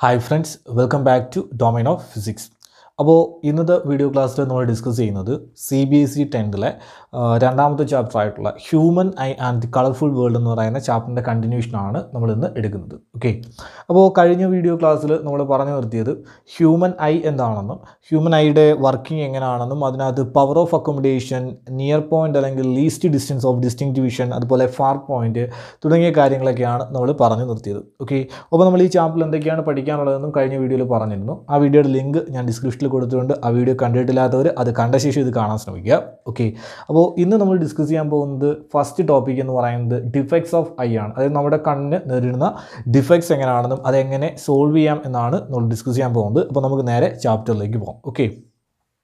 Hi friends, welcome back to Domain of Physics. അപ്പോൾ ഇന്നത്തെ video ക്ലാസ്സിൽ നമ്മൾ ഡിസ്കസ് ചെയ്യുന്നത് സി ബി എസ് ഇ ടെൻത്തിലെ രണ്ടാമത്തെ ചാപ്റ്റർ ആയിട്ടുള്ള human eye and the colourful world എന്ന് പറയുന്ന ചാപ്റ്ററിൻ്റെ കണ്ടിന്യൂഷനാണ് നമ്മൾ ഇന്ന് എടുക്കുന്നത് ഓക്കെ അപ്പോൾ കഴിഞ്ഞ വീഡിയോ ക്ലാസ്സിൽ നമ്മൾ പറഞ്ഞു നിർത്തിയത് ഹ്യൂമൻ ഐ എന്താണെന്നും ഹ്യൂമൻ ഐയുടെ വർക്കിംഗ് എങ്ങനെയാണെന്നും അതിനകത്ത് power of accommodation near point അല്ലെങ്കിൽ ലീസ്റ്റ് ഡിസ്റ്റൻസ് ഓഫ് ഡിവിഷൻ അതുപോലെ ഫാർ പോയിൻറ്റ് തുടങ്ങിയ കാര്യങ്ങളൊക്കെയാണ് നമ്മൾ പറഞ്ഞു നിർത്തിയത് ഓക്കെ അപ്പോൾ നമ്മൾ ഈ ചാപ്റ്ററിൽ എന്തൊക്കെയാണ് പഠിക്കാനുള്ളതെന്നും കഴിഞ്ഞ വീഡിയോയിൽ പറഞ്ഞിരുന്നു ആ വീഡിയോയുടെ ലിങ്ക് ഞാൻ ഡിസ്ക്രിപ്ഷനിൽ ഡിസ്ക്രിപ്ഷനിൽ കൊടുത്തിട്ടുണ്ട് ആ വീഡിയോ കണ്ടിട്ടില്ലാത്തവർ അത് കണ്ട ശേഷം ഇത് കാണാൻ ശ്രമിക്കുക ഓക്കെ അപ്പോൾ ഇന്ന് നമ്മൾ ഡിസ്കസ് ചെയ്യാൻ പോകുന്നത് ഫസ്റ്റ് ടോപ്പിക് എന്ന് പറയുന്നത് ഡിഫക്ട്സ് ഓഫ് ഐ ആണ് അതായത് നമ്മുടെ കണ്ണിന് നേരിടുന്ന ഡിഫക്ട്സ് എങ്ങനെയാണെന്നും അതെങ്ങനെ സോൾവ് ചെയ്യാം എന്നാണ് നമ്മൾ ഡിസ്കസ് ചെയ്യാൻ പോകുന്നത് അപ്പോൾ നമുക്ക് നേരെ ചാപ്റ്ററിലേക്ക് പോകാം ഓക്കെ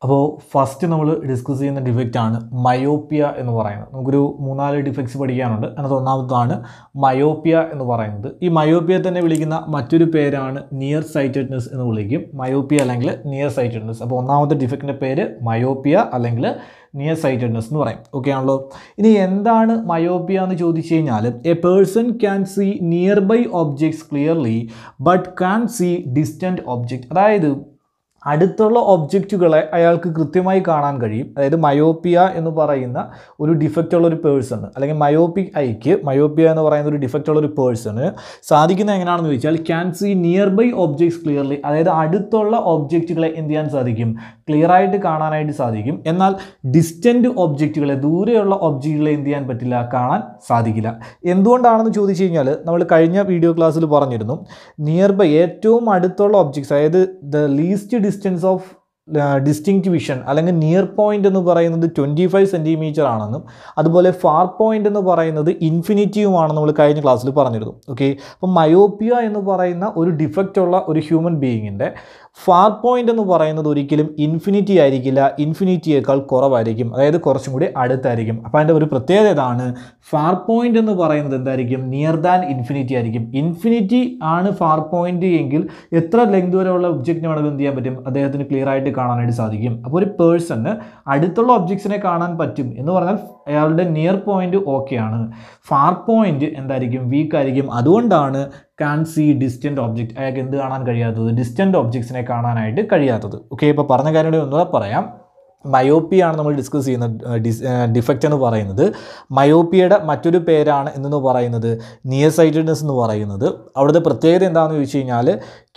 അപ്പോൾ ഫസ്റ്റ് നമ്മൾ ഡിസ്കസ് ചെയ്യുന്ന ഡിഫക്റ്റ് ആണ് മയോപ്പിയ എന്ന് പറയുന്നത് നമുക്കൊരു മൂന്നാല് ഡിഫക്ട്സ് പഠിക്കാനുണ്ട് അതിനകത്ത് ഒന്നാമതാണ് മയോപ്പിയ എന്ന് പറയുന്നത് ഈ മയോപ്പിയ തന്നെ വിളിക്കുന്ന മറ്റൊരു പേരാണ് നിയർ സൈറ്റഡ്നെസ് എന്ന് വിളിക്കും മയോപ്പിയ അല്ലെങ്കിൽ നിയർ സൈറ്റഡ്നെസ് അപ്പോൾ ഒന്നാമത്തെ ഡിഫക്റ്റിൻ്റെ പേര് മയോപ്പിയ അല്ലെങ്കിൽ നിയർ സൈറ്റഡ്നെസ് എന്ന് പറയും ഓക്കെ ആണല്ലോ ഇനി എന്താണ് മയോപ്പിയ എന്ന് ചോദിച്ചു കഴിഞ്ഞാൽ a person can see nearby objects clearly but can see distant object അതായത് അടുത്തുള്ള ഒബ്ജക്റ്റുകളെ അയാൾക്ക് കൃത്യമായി കാണാൻ കഴിയും അതായത് മയോപ്പിയ എന്ന് പറയുന്ന ഒരു ഡിഫക്റ്റ് ഉള്ള ഒരു പേഴ്സണ് അല്ലെങ്കിൽ മയോപ്പിക് ഐക്ക് മയോപ്പിയ എന്ന് പറയുന്ന ഒരു ഡിഫക്റ്റ് ഉള്ള ഒരു പേഴ്സണ് സാധിക്കുന്നത് എങ്ങനെയാണെന്ന് ചോദിച്ചാൽ can see nearby objects clearly അതായത് അടുത്തുള്ള ഒബ്ജക്റ്റുകളെ എന്ത് ചെയ്യാൻ സാധിക്കും ക്ലിയർ ആയിട്ട് കാണാനായിട്ട് സാധിക്കും എന്നാൽ ഡിസ്റ്റൻറ്റ് ഒബ്ജക്റ്റുകളെ ദൂരെയുള്ള ഒബ്ജക്റ്റുകളെ എന്ത് ചെയ്യാൻ പറ്റില്ല കാണാൻ സാധിക്കില്ല എന്തുകൊണ്ടാണെന്ന് ചോദിച്ചു കഴിഞ്ഞാൽ നമ്മൾ കഴിഞ്ഞ വീഡിയോ ക്ലാസ്സിൽ പറഞ്ഞിരുന്നു നിയർ ബൈ ഏറ്റവും അടുത്തുള്ള ഒബ്ജക്ട്സ് അതായത് the least distance of vision അല്ലെങ്കിൽ നിയർ പോയിൻ്റ് എന്ന് പറയുന്നത് ട്വൻറ്റി ഫൈവ് സെൻറ്റിമീറ്റർ ആണെന്നും അതുപോലെ ഫാർ പോയിൻ്റ് എന്ന് പറയുന്നത് ഇൻഫിനിറ്റീവുമാണെന്ന് നമ്മൾ കഴിഞ്ഞ ക്ലാസ്സിൽ പറഞ്ഞിരുന്നു ഓക്കെ അപ്പം മയോപ്പിയ എന്ന് പറയുന്ന ഒരു ഡിഫക്റ്റ് ഉള്ള ഒരു ഹ്യൂമൻ ബീയിങ്ങിൻ്റെ ഫാർ പോയിന്റ് എന്ന് പറയുന്നത് ഒരിക്കലും ഇൻഫിനിറ്റി ആയിരിക്കില്ല ഇൻഫിനിറ്റിയേക്കാൾ കുറവായിരിക്കും അതായത് കുറച്ചും കൂടി അടുത്തായിരിക്കും അപ്പോൾ അതിൻ്റെ ഒരു പ്രത്യേകത ഇതാണ് ഫാർ പോയിന്റ് എന്ന് പറയുന്നത് എന്തായിരിക്കും നിയർ ദാൻ ഇൻഫിനിറ്റി ആയിരിക്കും ഇൻഫിനിറ്റി ആണ് ഫാർ പോയിന്റ് എങ്കിൽ എത്ര ലെങ്ത് വരെയുള്ള ഒബ്ജക്റ്റിനെ വേണമെങ്കിൽ എന്ത് ചെയ്യാൻ പറ്റും അദ്ദേഹത്തിന് ക്ലിയർ ആയിട്ട് കാണാനായിട്ട് സാധിക്കും അപ്പോൾ ഒരു പേഴ്സണ് അടുത്തുള്ള ഒബ്ജക്ട്സിനെ കാണാൻ പറ്റും എന്ന് പറഞ്ഞാൽ അയാളുടെ നിയർ പോയിന്റ് ഓക്കെയാണ് ഫാർ പോയിന്റ് എന്തായിരിക്കും വീക്ക് ആയിരിക്കും അതുകൊണ്ടാണ് കാൻ സി ഡിസ്റ്റൻറ്റ് ഒബ്ജക്റ്റ് അയാൾക്ക് എന്ത് കാണാൻ കഴിയാത്തത് ഡിസ്റ്റൻറ്റ് ഒബ്ജക്ട്സിനെ കാണാനായിട്ട് കഴിയാത്തത് ഓക്കെ ഇപ്പോൾ പറഞ്ഞ കാര്യം ഒന്നുകൂടെ പറയാം മയോപ്പിയാണ് നമ്മൾ ഡിസ്കസ് ചെയ്യുന്ന ഡിഫക്റ്റ് എന്ന് പറയുന്നത് മയോപ്പിയയുടെ മറ്റൊരു പേരാണ് എന്നു പറയുന്നത് നിയസൈറ്റഡ്നെസ് എന്ന് പറയുന്നത് അവിടുത്തെ പ്രത്യേകത എന്താണെന്ന് ചോദിച്ചു കഴിഞ്ഞാൽ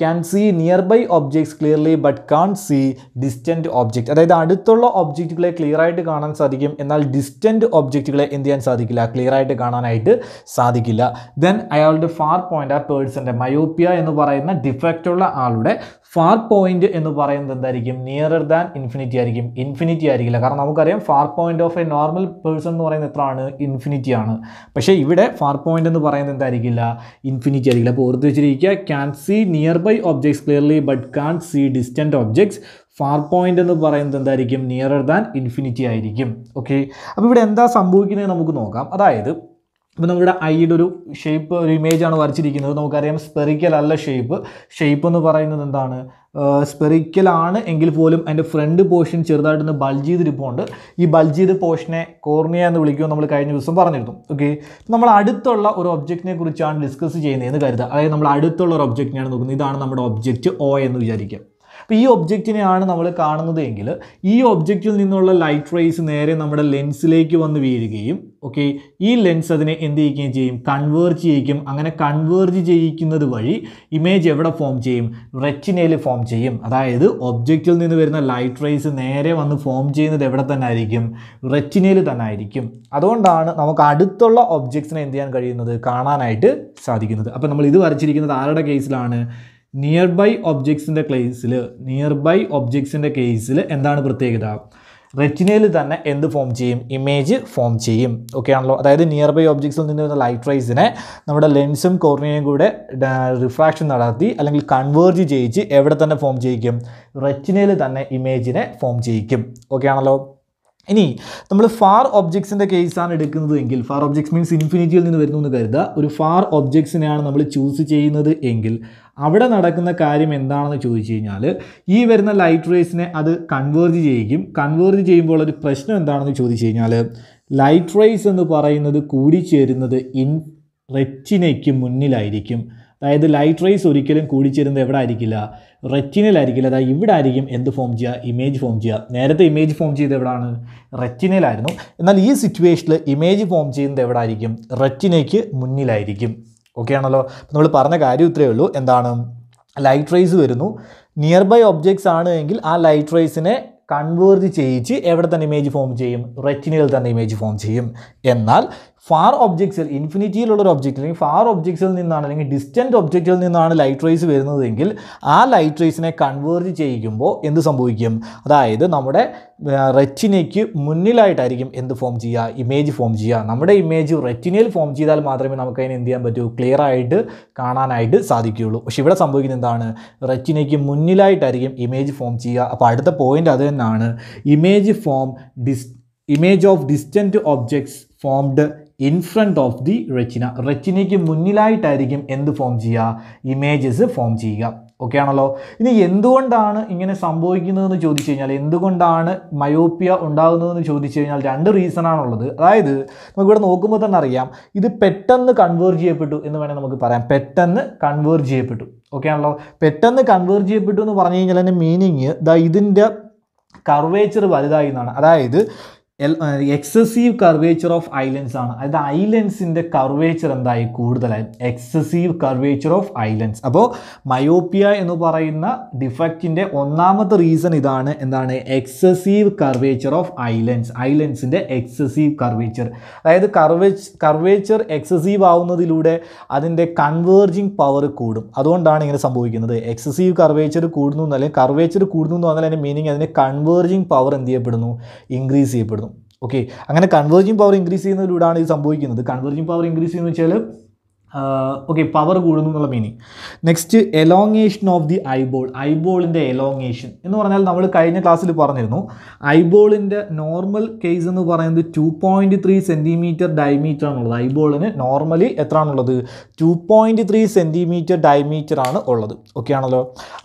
can see nearby objects clearly but can see distant object അതായത് അടുത്തുള്ള ഒബ്ജക്റ്റുകളെ ക്ലിയർ ആയിട്ട് കാണാൻ സാധിക്കും എന്നാൽ ഡിസ്റ്റൻറ്റ് ഒബ്ജക്റ്റുകളെ എന്ത് ചെയ്യാൻ സാധിക്കില്ല ക്ലിയർ ആയിട്ട് കാണാനായിട്ട് സാധിക്കില്ല ദെൻ അയാളുടെ ഫാർ പോയിൻ്റ് ആ പേഴ്സൻ്റെ മയോപ്പിയ എന്ന് പറയുന്ന ഡിഫക്റ്റുള്ള ആളുടെ ഫാർ പോയിൻറ്റ് എന്ന് പറയുന്നത് എന്തായിരിക്കും നിയറർ ദാൻ ഇൻഫിനിറ്റി ആയിരിക്കും ഇൻഫിനിറ്റി ആയിരിക്കില്ല കാരണം നമുക്കറിയാം far point of a normal person എന്ന് പറയുന്നത് എത്രയാണ് ഇൻഫിനിറ്റി ആണ് പക്ഷേ ഇവിടെ ഫാർ പോയിൻ്റ് എന്ന് പറയുന്നത് എന്തായിരിക്കില്ല ഇൻഫിനിറ്റി ആയിരിക്കില്ല അപ്പോൾ ഓർത്ത് വെച്ചിരിക്കുക can see near nearby objects clearly but can see distant objects far point എന്ന് പറയുന്നത് എന്തായിരിക്കും നിയറർ ദാൻ ഇൻഫിനിറ്റി ആയിരിക്കും ഓക്കെ അപ്പോൾ ഇവിടെ എന്താ സംഭവിക്കുന്നത് നമുക്ക് നോക്കാം അതായത് അപ്പോൾ നമ്മുടെ ഐയുടെ ഒരു ഷേപ്പ് ഒരു ഇമേജാണ് വരച്ചിരിക്കുന്നത് നമുക്കറിയാം സ്പെറിക്കൽ അല്ല ഷേപ്പ് ഷേപ്പ് എന്ന് പറയുന്നത് എന്താണ് സ്പെറിക്കലാണ് എങ്കിൽ പോലും അതിൻ്റെ ഫ്രണ്ട് പോർഷൻ ഒന്ന് ബൾജ് ചെയ്തിരിപ്പുണ്ട് ഈ ബൾജ് ചെയ്ത പോർഷനെ കോർണിയ എന്ന് വിളിക്കുമോ നമ്മൾ കഴിഞ്ഞ ദിവസം പറഞ്ഞിരുന്നു ഓക്കെ നമ്മൾ അടുത്തുള്ള ഒരു ഒബ്ജക്റ്റിനെ കുറിച്ചാണ് ഡിസ്കസ് ചെയ്യുന്നതെന്ന് കരുതുക അതായത് നമ്മൾ അടുത്തുള്ള ഒരു ഒബ്ജക്റ്റിനെയാണ് നോക്കുന്നത് ഇതാണ് നമ്മുടെ ഒബ്ജക്റ്റ് ഒ എന്ന് വിചാരിക്കുക അപ്പോൾ ഈ ഒബ്ജക്റ്റിനെയാണ് നമ്മൾ കാണുന്നത് എങ്കിൽ ഈ ഒബ്ജക്റ്റിൽ നിന്നുള്ള ലൈറ്റ് റേസ് നേരെ നമ്മുടെ ലെൻസിലേക്ക് വന്ന് വീഴുകയും ഓക്കെ ഈ ലെൻസ് അതിനെ എന്ത് ചെയ്യുകയും ചെയ്യും കൺവേർജ് ചെയ്യിക്കും അങ്ങനെ കൺവേർജ് ചെയ്യിക്കുന്നത് വഴി ഇമേജ് എവിടെ ഫോം ചെയ്യും റെറ്റിനയിൽ ഫോം ചെയ്യും അതായത് ഒബ്ജക്റ്റിൽ നിന്ന് വരുന്ന ലൈറ്റ് റേസ് നേരെ വന്ന് ഫോം ചെയ്യുന്നത് എവിടെ തന്നെ ആയിരിക്കും റെറ്റിനയിൽ തന്നെ ആയിരിക്കും അതുകൊണ്ടാണ് നമുക്ക് അടുത്തുള്ള ഒബ്ജക്ട്സിനെ എന്ത് ചെയ്യാൻ കഴിയുന്നത് കാണാനായിട്ട് സാധിക്കുന്നത് അപ്പോൾ നമ്മൾ ഇത് വരച്ചിരിക്കുന്നത് ആരുടെ കേസിലാണ് നിയർ ബൈ ഒബ്ജെക്ട്സിൻ്റെ കേസിൽ നിയർ ബൈ ഒബ്ജെക്ട്സിൻ്റെ കേസിൽ എന്താണ് പ്രത്യേകത റെറ്റിനയിൽ തന്നെ എന്ത് ഫോം ചെയ്യും ഇമേജ് ഫോം ചെയ്യും ഓക്കെ ആണല്ലോ അതായത് നിയർ ബൈ ഒബ്ജക്ട്സിൽ നിന്ന് വരുന്ന ലൈറ്റ് റൈസിനെ നമ്മുടെ ലെൻസും കോർണിയയും കൂടെ റിഫ്രാക്ഷൻ നടത്തി അല്ലെങ്കിൽ കൺവേർജ് ചെയ്യിച്ച് എവിടെ തന്നെ ഫോം ചെയ്യിക്കും റെറ്റിനയിൽ തന്നെ ഇമേജിനെ ഫോം ചെയ്യിക്കും ഓക്കെ ആണല്ലോ ഇനി നമ്മൾ ഫാർ ഒബ്ജക്ട്സിൻ്റെ കേസാണ് എടുക്കുന്നത് എങ്കിൽ ഫാർ ഒബ്ജക്ട്സ് മീൻസ് ഇൻഫിനിറ്റിയിൽ നിന്ന് വരുന്നു എന്ന് കരുതുക ഒരു ഫാർ ഒബ്ജക്ട്സിനെയാണ് നമ്മൾ ചൂസ് ചെയ്യുന്നത് എങ്കിൽ അവിടെ നടക്കുന്ന കാര്യം എന്താണെന്ന് ചോദിച്ചു കഴിഞ്ഞാൽ ഈ വരുന്ന ലൈറ്റ് റേസിനെ അത് കൺവേർജ് ചെയ്യും കൺവേർജ് ചെയ്യുമ്പോൾ ഒരു പ്രശ്നം എന്താണെന്ന് ചോദിച്ചു കഴിഞ്ഞാൽ ലൈറ്റ് റേസ് എന്ന് പറയുന്നത് കൂടിച്ചേരുന്നത് ഇൻ റെറ്റിനയ്ക്ക് മുന്നിലായിരിക്കും അതായത് ലൈറ്റ് റേസ് ഒരിക്കലും കൂടിച്ചേരുന്നത് എവിടെ ആയിരിക്കില്ല ആയിരിക്കില്ല അതായത് ഇവിടെ ആയിരിക്കും എന്ത് ഫോം ചെയ്യുക ഇമേജ് ഫോം ചെയ്യുക നേരത്തെ ഇമേജ് ഫോം ചെയ്ത് എവിടെയാണ് റെറ്റിനയിലായിരുന്നു എന്നാൽ ഈ സിറ്റുവേഷനിൽ ഇമേജ് ഫോം ചെയ്യുന്നത് എവിടെ ആയിരിക്കും റെറ്റിനയ്ക്ക് മുന്നിലായിരിക്കും ഓക്കെ ആണല്ലോ നമ്മൾ പറഞ്ഞ കാര്യം ഇത്രയേ ഉള്ളൂ എന്താണ് ലൈറ്റ് റേസ് വരുന്നു നിയർ ബൈ ഒബ്ജക്ട്സ് ആണ് എങ്കിൽ ആ ലൈറ്റ് റേസിനെ കൺവേർജ് ചെയ്യിച്ച് എവിടെ തന്നെ ഇമേജ് ഫോം ചെയ്യും റെറ്റിനയിൽ തന്നെ ഇമേജ് ഫോം ചെയ്യും എന്നാൽ ഫാർ ഒബ്ജക്ട്സിൽ ഇൻഫിനിറ്റിയിലുള്ള ഒരു ഒബ്ജക്റ്റ് അല്ലെങ്കിൽ ഫാർ ഒബ്ജക്ട്സിൽ നിന്നാണ് അല്ലെങ്കിൽ ഡിസ്റ്റൻറ്റ് ഒബ്ജക്റ്റിൽ നിന്നാണ് ലൈറ്റ് റേസ് വരുന്നതെങ്കിൽ ആ ലൈറ്റ് റേസിനെ കൺവേർജ് ചെയ്യിക്കുമ്പോൾ എന്ത് സംഭവിക്കും അതായത് നമ്മുടെ റെറ്റിനയ്ക്ക് മുന്നിലായിട്ടായിരിക്കും എന്ത് ഫോം ചെയ്യുക ഇമേജ് ഫോം ചെയ്യുക നമ്മുടെ ഇമേജ് റെറ്റിനയിൽ ഫോം ചെയ്താൽ മാത്രമേ നമുക്ക് അതിനെ എന്ത് ചെയ്യാൻ പറ്റൂ ക്ലിയർ ആയിട്ട് കാണാനായിട്ട് സാധിക്കുകയുള്ളൂ പക്ഷെ ഇവിടെ സംഭവിക്കുന്നത് എന്താണ് റെറ്റിനയ്ക്ക് മുന്നിലായിട്ടായിരിക്കും ഇമേജ് ഫോം ചെയ്യുക അപ്പോൾ അടുത്ത പോയിൻ്റ് അത് തന്നെയാണ് image form this image of distant objects formed in front of the retina റെറ്റിനയ്ക്ക് മുന്നിലായിട്ടായിരിക്കും എന്ത് ഫോം ചെയ്യുക ഇമേജസ് ഫോം ചെയ്യുക ഓക്കെ ആണല്ലോ ഇനി എന്തുകൊണ്ടാണ് ഇങ്ങനെ സംഭവിക്കുന്നതെന്ന് ചോദിച്ചു കഴിഞ്ഞാൽ എന്തുകൊണ്ടാണ് മയോപ്പിയ ഉണ്ടാകുന്നതെന്ന് ചോദിച്ചു കഴിഞ്ഞാൽ രണ്ട് റീസൺ ആണുള്ളത് അതായത് നമുക്കിവിടെ നോക്കുമ്പോൾ തന്നെ അറിയാം ഇത് പെട്ടെന്ന് കൺവേർജ് ചെയ്യപ്പെട്ടു എന്ന് വേണമെങ്കിൽ നമുക്ക് പറയാം പെട്ടെന്ന് കൺവേർജ് ചെയ്യപ്പെട്ടു ഓക്കെ ആണല്ലോ പെട്ടെന്ന് കൺവേർജ് ചെയ്യപ്പെട്ടു എന്ന് പറഞ്ഞു കഴിഞ്ഞാൽ അതിൻ്റെ മീനിങ് ദ ഇതിൻ്റെ കർവേച്ചർ വലുതായി എന്നാണ് അതായത് എക്സസീവ് കർവേച്ചർ ഓഫ് ഐലൻഡ്സ് ആണ് അതായത് ഐലൻഡ്സിൻ്റെ കർവേച്ചർ എന്തായി കൂടുതലായി എക്സസീവ് കർവേച്ചർ ഓഫ് ഐലൻഡ്സ് അപ്പോൾ മയോപ്പിയ എന്ന് പറയുന്ന ഡിഫക്റ്റിൻ്റെ ഒന്നാമത്തെ റീസൺ ഇതാണ് എന്താണ് എക്സസീവ് കർവേച്ചർ ഓഫ് ഐലൻഡ്സ് ഐലൻഡ്സിൻ്റെ എക്സസീവ് കർവേച്ചർ അതായത് കർവേച്ച് കർവേച്ചർ എക്സസീവ് ആവുന്നതിലൂടെ അതിൻ്റെ കൺവേർജിങ് പവർ കൂടും അതുകൊണ്ടാണ് ഇങ്ങനെ സംഭവിക്കുന്നത് എക്സസീവ് കർവേച്ചർ കൂടുന്നു അല്ലെങ്കിൽ കർവേച്ചർ കൂടുന്നു എന്ന് പറഞ്ഞാൽ അതിൻ്റെ മീനിങ് അതിൻ്റെ കൺവേർജിങ് പവർ എന്ത് ചെയ്യപ്പെടുന്നു ഇൻക്രീസ് ചെയ്യപ്പെടുന്നു ഓക്കെ അങ്ങനെ കൺവേർജിങ് പവർ ഇൻക്രീസ് ചെയ്യുന്നതിലൂടെയാണ് ഇത് സംഭവിക്കുന്നത് കൺവേർജിങ് പവർ ഇൻക്രീസ് ചെയ്യുന്നത് വെച്ചാൽ ഓക്കെ പവർ കൂടുന്നു എന്നുള്ള meaning next elongation of the eyeball ഐബോളിൻ്റെ എലോങ്ങേഷൻ എന്ന് പറഞ്ഞാൽ നമ്മൾ കഴിഞ്ഞ ക്ലാസ്സിൽ പറഞ്ഞിരുന്നു ഐബോളിൻ്റെ നോർമൽ കേസ് എന്ന് പറയുന്നത് two point three centimetre diameter ആണുള്ളത് ഐബോളിന് നോർമലി എത്ര ആണുള്ളത് two point three centimetre diameter ആണ് ഉള്ളത് ഓക്കെ ആണല്ലോ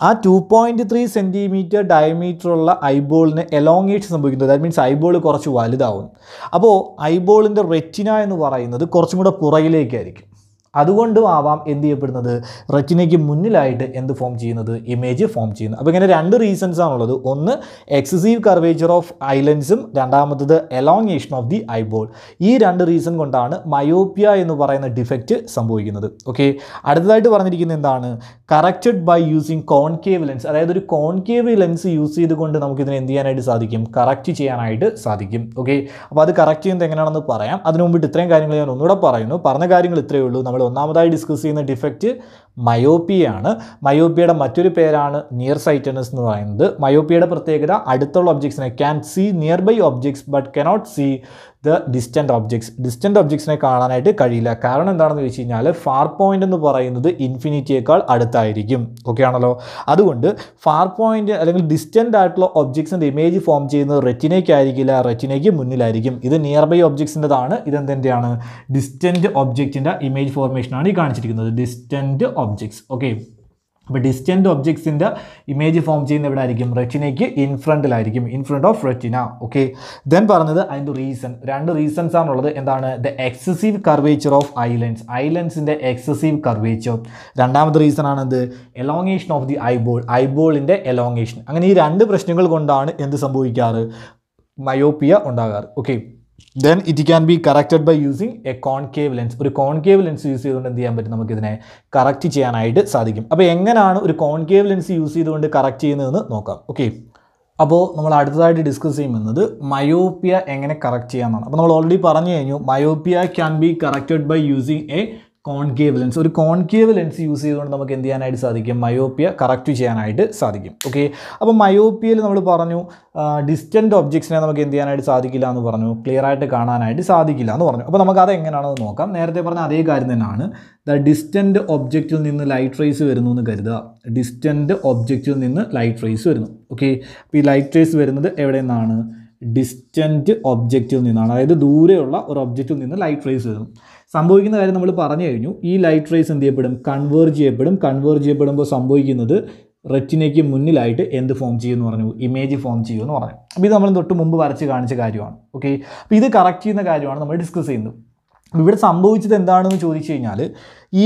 ആ two point three centimetre diameter ഉള്ള ഐബോളിന് എലോങ്ങേഷൻ സംഭവിക്കുന്നത് ദാറ്റ് മീൻസ് ഐബോൾ കുറച്ച് വലുതാവും അപ്പോൾ ഐബോളിൻ്റെ റെറ്റിന എന്ന് പറയുന്നത് കുറച്ചും കൂടെ പുറകിലേക്കായിരിക്കും അതുകൊണ്ടും ആവാം എന്ത് ചെയ്യപ്പെടുന്നത് റെറ്റിനയ്ക്ക് മുന്നിലായിട്ട് എന്ത് ഫോം ചെയ്യുന്നത് ഇമേജ് ഫോം ചെയ്യുന്നത് അപ്പോൾ ഇങ്ങനെ രണ്ട് റീസൺസ് ആണുള്ളത് ഒന്ന് എക്സസീവ് കർവേച്ചർ ഓഫ് ഐലൻസും രണ്ടാമത്തത് എലോങ്ങേഷൻ ഓഫ് ദി ഐബോൾ ഈ രണ്ട് റീസൺ കൊണ്ടാണ് മയോപ്പിയ എന്ന് പറയുന്ന ഡിഫക്റ്റ് സംഭവിക്കുന്നത് ഓക്കെ അടുത്തതായിട്ട് പറഞ്ഞിരിക്കുന്നത് എന്താണ് corrected by using concave lens അതായത് ഒരു കോൺകേവ് ലെൻസ് യൂസ് ചെയ്തുകൊണ്ട് നമുക്കിതിനെ എന്ത് ചെയ്യാനായിട്ട് സാധിക്കും കറക്റ്റ് ചെയ്യാനായിട്ട് സാധിക്കും ഓക്കെ അപ്പോൾ അത് കറക്റ്റ് ചെയ്യുന്നത് എങ്ങനെയാണെന്ന് പറയാം അതിനു മുമ്പിട്ട് ഇത്രയും കാര്യങ്ങൾ ഞാൻ ഒന്നുകൂടെ പറയുന്നു പറഞ്ഞ കാര്യങ്ങൾ ഇത്രയേ ഉള്ളൂ നമ്മൾ ഒന്നാമതായി ഡിസ്കസ് ചെയ്യുന്ന ഡിഫക്റ്റ് മയോപ്പിയാണ് മയോപ്പിയുടെ മറ്റൊരു പേരാണ് നിയർ സൈറ്റനസ് എന്ന് പറയുന്നത് മയോപ്പിയുടെ പ്രത്യേകത അടുത്തുള്ള ഒബ്ജെക്ട്സിനെ can see nearby objects but cannot see the distant objects distant ഒബ്ജെക്ട്സിനെ കാണാനായിട്ട് കഴിയില്ല കാരണം എന്താണെന്ന് വെച്ച് കഴിഞ്ഞാൽ ഫാർ പോയിൻ്റ് എന്ന് പറയുന്നത് ഇൻഫിനിറ്റിയേക്കാൾ അടുത്തായിരിക്കും ഓക്കെ ആണല്ലോ അതുകൊണ്ട് ഫാർ പോയിൻ്റ് അല്ലെങ്കിൽ ഡിസ്റ്റൻ്റ് ആയിട്ടുള്ള ഒബ്ജെക്ട്സിൻ്റെ ഇമേജ് ഫോം ചെയ്യുന്നത് റെറ്റിനയ്ക്കായിരിക്കില്ല റെറ്റിനയ്ക്ക് മുന്നിലായിരിക്കും ഇത് നിയർ ബൈ ഒബ്ജെക്ട്സിൻ്റെതാണ് ഇതെന്തിൻ്റെയാണ് ഡിസ്റ്റൻറ്റ് ഒബ്ജെക്റ്റിൻ്റെ ഇമേജ് ഫോർമേഷനാണ് ഈ കാണിച്ചിരിക്കുന്നത് ഡിസ്റ്റൻറ്റ് ഒബ്ജക്ട്സ് ഓക്കെ അപ്പോൾ ഡിസ്റ്റൻറ്റ് ഒബ്ജക്ട്സിൻ്റെ ഇമേജ് ഫോം ചെയ്യുന്ന എവിടെ ആയിരിക്കും റെറ്റിനയ്ക്ക് ഇൻഫ്രണ്ടിലായിരിക്കും in front of retina okay then പറഞ്ഞത് അതിൻ്റെ റീസൺ രണ്ട് റീസൺസ് ആണുള്ളത് എന്താണ് the excessive curvature of eye lens ഐലൻഡ്സിൻ്റെ എക്സസീവ് കർവേച്ചർ രണ്ടാമത്തെ റീസൺ ആണെന്ത് എലോങ്ങേഷൻ ഓഫ് ദി ഐബോൾ ഐബോളിൻ്റെ എലോങ്ങേഷൻ അങ്ങനെ ഈ രണ്ട് പ്രശ്നങ്ങൾ കൊണ്ടാണ് എന്ത് സംഭവിക്കാറ് മയോപ്പിയ ഉണ്ടാകാറ് okay then it can be corrected by using a concave lens ഒരു കോൺകേവ് ലെൻസ് യൂസ് ചെയ്തുകൊണ്ട് എന്ത് ചെയ്യാൻ പറ്റും നമുക്കിതിനെ കറക്റ്റ് ചെയ്യാനായിട്ട് സാധിക്കും അപ്പോൾ എങ്ങനെയാണ് ഒരു കോൺകേവ് ലെൻസ് യൂസ് ചെയ്തുകൊണ്ട് കറക്റ്റ് ചെയ്യുന്നതെന്ന് നോക്കാം ഓക്കെ അപ്പോൾ നമ്മൾ അടുത്തതായിട്ട് ഡിസ്കസ് ചെയ്യുന്നത് മയോപ്പിയ എങ്ങനെ കറക്റ്റ് ചെയ്യാമെന്നാണ് അപ്പോൾ നമ്മൾ ഓൾറെഡി പറഞ്ഞു കഴിഞ്ഞു myopia can be corrected by using a concave lens ഒരു കോൺകേവ് ലെൻസ് യൂസ് ചെയ്തുകൊണ്ട് നമുക്ക് എന്ത് ചെയ്യാനായിട്ട് സാധിക്കും മയോപ്പിയ കറക്റ്റ് ചെയ്യാനായിട്ട് സാധിക്കും ഓക്കെ അപ്പോൾ മയോപ്പിയയിൽ നമ്മൾ പറഞ്ഞു ഡിസ്റ്റൻറ്റ് ഒബ്ജക്ട്സിനെ നമുക്ക് എന്ത് ചെയ്യാനായിട്ട് സാധിക്കില്ല എന്ന് പറഞ്ഞു ക്ലിയർ ആയിട്ട് കാണാനായിട്ട് സാധിക്കില്ല എന്ന് പറഞ്ഞു അപ്പോൾ നമുക്ക് അത് എങ്ങനെയാണെന്ന് നോക്കാം നേരത്തെ പറഞ്ഞ അതേ കാര്യം തന്നെയാണ് ദ ഡിസ്റ്റൻറ്റ് ഒബ്ജക്റ്റിൽ നിന്ന് ലൈറ്റ് റേസ് വരുന്നു എന്ന് കരുതുക ഡിസ്റ്റൻറ്റ് ഒബ്ജക്റ്റിൽ നിന്ന് ലൈറ്റ് റേസ് വരുന്നു ഓക്കെ അപ്പോൾ ഈ ലൈറ്റ് റേസ് വരുന്നത് എവിടെ നിന്നാണ് ഡിസ്റ്റൻറ്റ് ഒബ്ജക്റ്റിൽ നിന്നാണ് അതായത് ദൂരെയുള്ള ഒരു ഒബ്ജക്റ്റിൽ നിന്ന് ലൈറ്റ് റേസ് വരുന്നു സംഭവിക്കുന്ന കാര്യം നമ്മൾ പറഞ്ഞു കഴിഞ്ഞു ഈ ലൈറ്റ് റേസ് എന്ത് ചെയ്യപ്പെടും കൺവേർജ് ചെയ്യപ്പെടും കൺവേർജ് ചെയ്യപ്പെടുമ്പോൾ സംഭവിക്കുന്നത് റെറ്റിനയ്ക്ക് മുന്നിലായിട്ട് എന്ത് ഫോം ചെയ്യുമെന്ന് പറഞ്ഞു ഇമേജ് ഫോം ചെയ്യുമെന്ന് പറഞ്ഞു അപ്പോൾ ഇത് നമ്മൾ തൊട്ട് മുമ്പ് വരച്ച് കാണിച്ച കാര്യമാണ് ഓക്കെ അപ്പോൾ ഇത് കറക്റ്റ് ചെയ്യുന്ന കാര്യമാണ് നമ്മൾ ഡിസ്കസ് ചെയ്യുന്നത് ഇവിടെ സംഭവിച്ചത് എന്താണെന്ന് ചോദിച്ചു കഴിഞ്ഞാൽ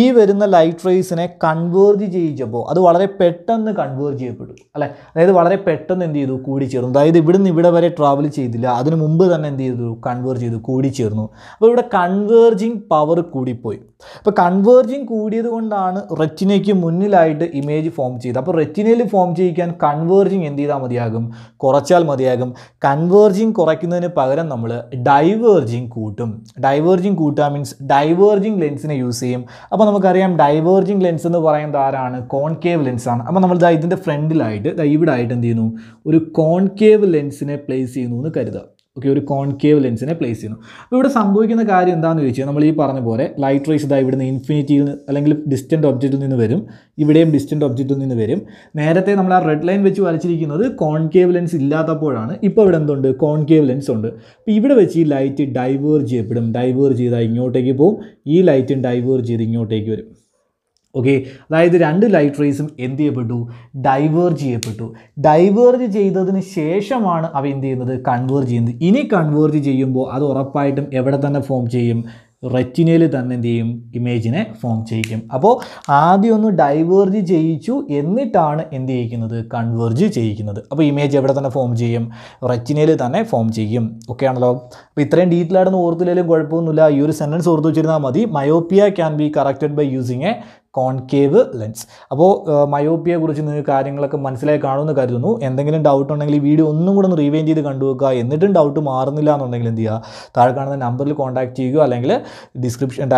ഈ വരുന്ന ലൈറ്റ് റേസിനെ കൺവേർജ് ചെയ്യിച്ചപ്പോൾ അത് വളരെ പെട്ടെന്ന് കൺവേർജ് ചെയ്യപ്പെട്ടു അല്ലേ അതായത് വളരെ പെട്ടെന്ന് എന്ത് ചെയ്തു കൂടിച്ചേർന്നു അതായത് ഇവിടുന്ന് ഇവിടെ വരെ ട്രാവൽ ചെയ്തില്ല അതിന് മുമ്പ് തന്നെ എന്ത് ചെയ്തു കൺവേർജ് ചെയ്തു കൂടിച്ചേർന്നു അപ്പോൾ ഇവിടെ കൺവേർജിങ് പവർ കൂടിപ്പോയി അപ്പോൾ കൺവേർജിങ് കൂടിയത് കൊണ്ടാണ് റെറ്റിനയ്ക്ക് മുന്നിലായിട്ട് ഇമേജ് ഫോം ചെയ്തത് അപ്പോൾ റെറ്റിനയിൽ ഫോം ചെയ്യിക്കാൻ കൺവേർജിങ് എന്ത് ചെയ്താൽ മതിയാകും കുറച്ചാൽ മതിയാകും കൺവേർജിങ് കുറയ്ക്കുന്നതിന് പകരം നമ്മൾ ഡൈവേർജിങ് കൂട്ടും ഡൈവേർജിങ് കൂട്ടുക മീൻസ് ഡൈവേർജിങ് ലെൻസിനെ യൂസ് ചെയ്യും അപ്പോൾ നമുക്കറിയാം ഡൈവേർജിങ് ലെൻസ് എന്ന് പറയുന്നത് ആരാണ് കോൺകേവ് ലെൻസ് ആണ് അപ്പോൾ നമ്മൾ ഇതിൻ്റെ ഫ്രണ്ടിലായിട്ട് ഇവിടെ ആയിട്ട് എന്ത് ചെയ്യുന്നു ഒരു കോൺകേവ് ലെൻസിനെ പ്ലേസ് ചെയ്യുന്നു എന്ന് കരുതുക ഓക്കെ ഒരു കോൺകേവ് ലെൻസിനെ പ്ലേസ് ചെയ്യുന്നു അപ്പോൾ ഇവിടെ സംഭവിക്കുന്ന കാര്യം എന്താണെന്ന് ചോദിച്ചാൽ നമ്മൾ ഈ പറഞ്ഞ പോലെ ലൈറ്റ് റേസ് ഇതാ ഇവിടുന്ന് ഇൻഫിനിറ്റിയിൽ അല്ലെങ്കിൽ ഡിസ്റ്റൻറ്റ് ഒബ്ജക്റ്റിൽ നിന്ന് വരും ഇവിടെയും ഡിസ്റ്റൻറ്റ് ഒബ്ജക്റ്റിൽ നിന്ന് വരും നേരത്തെ നമ്മൾ ആ റെഡ് ലൈൻ വെച്ച് വരച്ചിരിക്കുന്നത് കോൺകേവ് ലെൻസ് ഇല്ലാത്തപ്പോഴാണ് ഇപ്പോൾ ഇവിടെ എന്തുണ്ട് കോൺകേവ് ലെൻസ് ഉണ്ട് അപ്പോൾ ഇവിടെ വെച്ച് ഈ ലൈറ്റ് ഡൈവേർ ചെയ്യപ്പെടും ഡൈവേർ ചെയ്താൽ ഇങ്ങോട്ടേക്ക് പോകും ഈ ലൈറ്റും ഡൈവേർ ചെയ്ത് ഇങ്ങോട്ടേക്ക് വരും ഓക്കെ അതായത് രണ്ട് ലൈറ്റ് റേസും എന്ത് ചെയ്യപ്പെട്ടു ഡൈവേർജ് ചെയ്യപ്പെട്ടു ഡൈവേർജ് ചെയ്തതിന് ശേഷമാണ് അവ എന്ത് ചെയ്യുന്നത് കൺവേർജ് ചെയ്യുന്നത് ഇനി കൺവേർജ് ചെയ്യുമ്പോൾ അത് ഉറപ്പായിട്ടും എവിടെ തന്നെ ഫോം ചെയ്യും റെറ്റിനയിൽ തന്നെ എന്ത് ചെയ്യും ഇമേജിനെ ഫോം ചെയ്യിക്കും അപ്പോൾ ആദ്യം ഒന്ന് ഡൈവേർജ് ചെയ്യിച്ചു എന്നിട്ടാണ് എന്ത് ചെയ്യിക്കുന്നത് കൺവേർജ് ചെയ്യിക്കുന്നത് അപ്പോൾ ഇമേജ് എവിടെ തന്നെ ഫോം ചെയ്യും റെറ്റിനയിൽ തന്നെ ഫോം ചെയ്യും ഓക്കെ ആണല്ലോ അപ്പോൾ ഇത്രയും ഡീറ്റെയിൽ ആയിട്ടൊന്നും ഓർത്തില്ലെങ്കിലും കുഴപ്പമൊന്നുമില്ല ഈ ഒരു സെൻറ്റൻസ് ഓർത്ത് വെച്ചിരുന്നാൽ മതി myopia can be corrected by using a concave lens അപ്പോൾ മയോപ്പിയെ കുറിച്ച് നിങ്ങൾക്ക് കാര്യങ്ങളൊക്കെ മനസ്സിലായി കാണുമെന്ന് കരുതുന്നു എന്തെങ്കിലും ഡൗട്ട് ഉണ്ടെങ്കിൽ ഈ വീഡിയോ ഒന്നും കൂടെ ഒന്ന് റീവൈൻഡ് ചെയ്ത് കണ്ടു വെക്കുക എന്നിട്ടും ഡൗട്ട് മാറുന്നില്ല എന്നുണ്ടെങ്കിൽ എന്ത് ചെയ്യുക താഴെ കാണുന്ന നമ്പറിൽ കോൺടാക്ട് ചെയ്യുകയോ അല്ലെങ്കിൽ ഡിസ്ക്രിപ്ഷൻ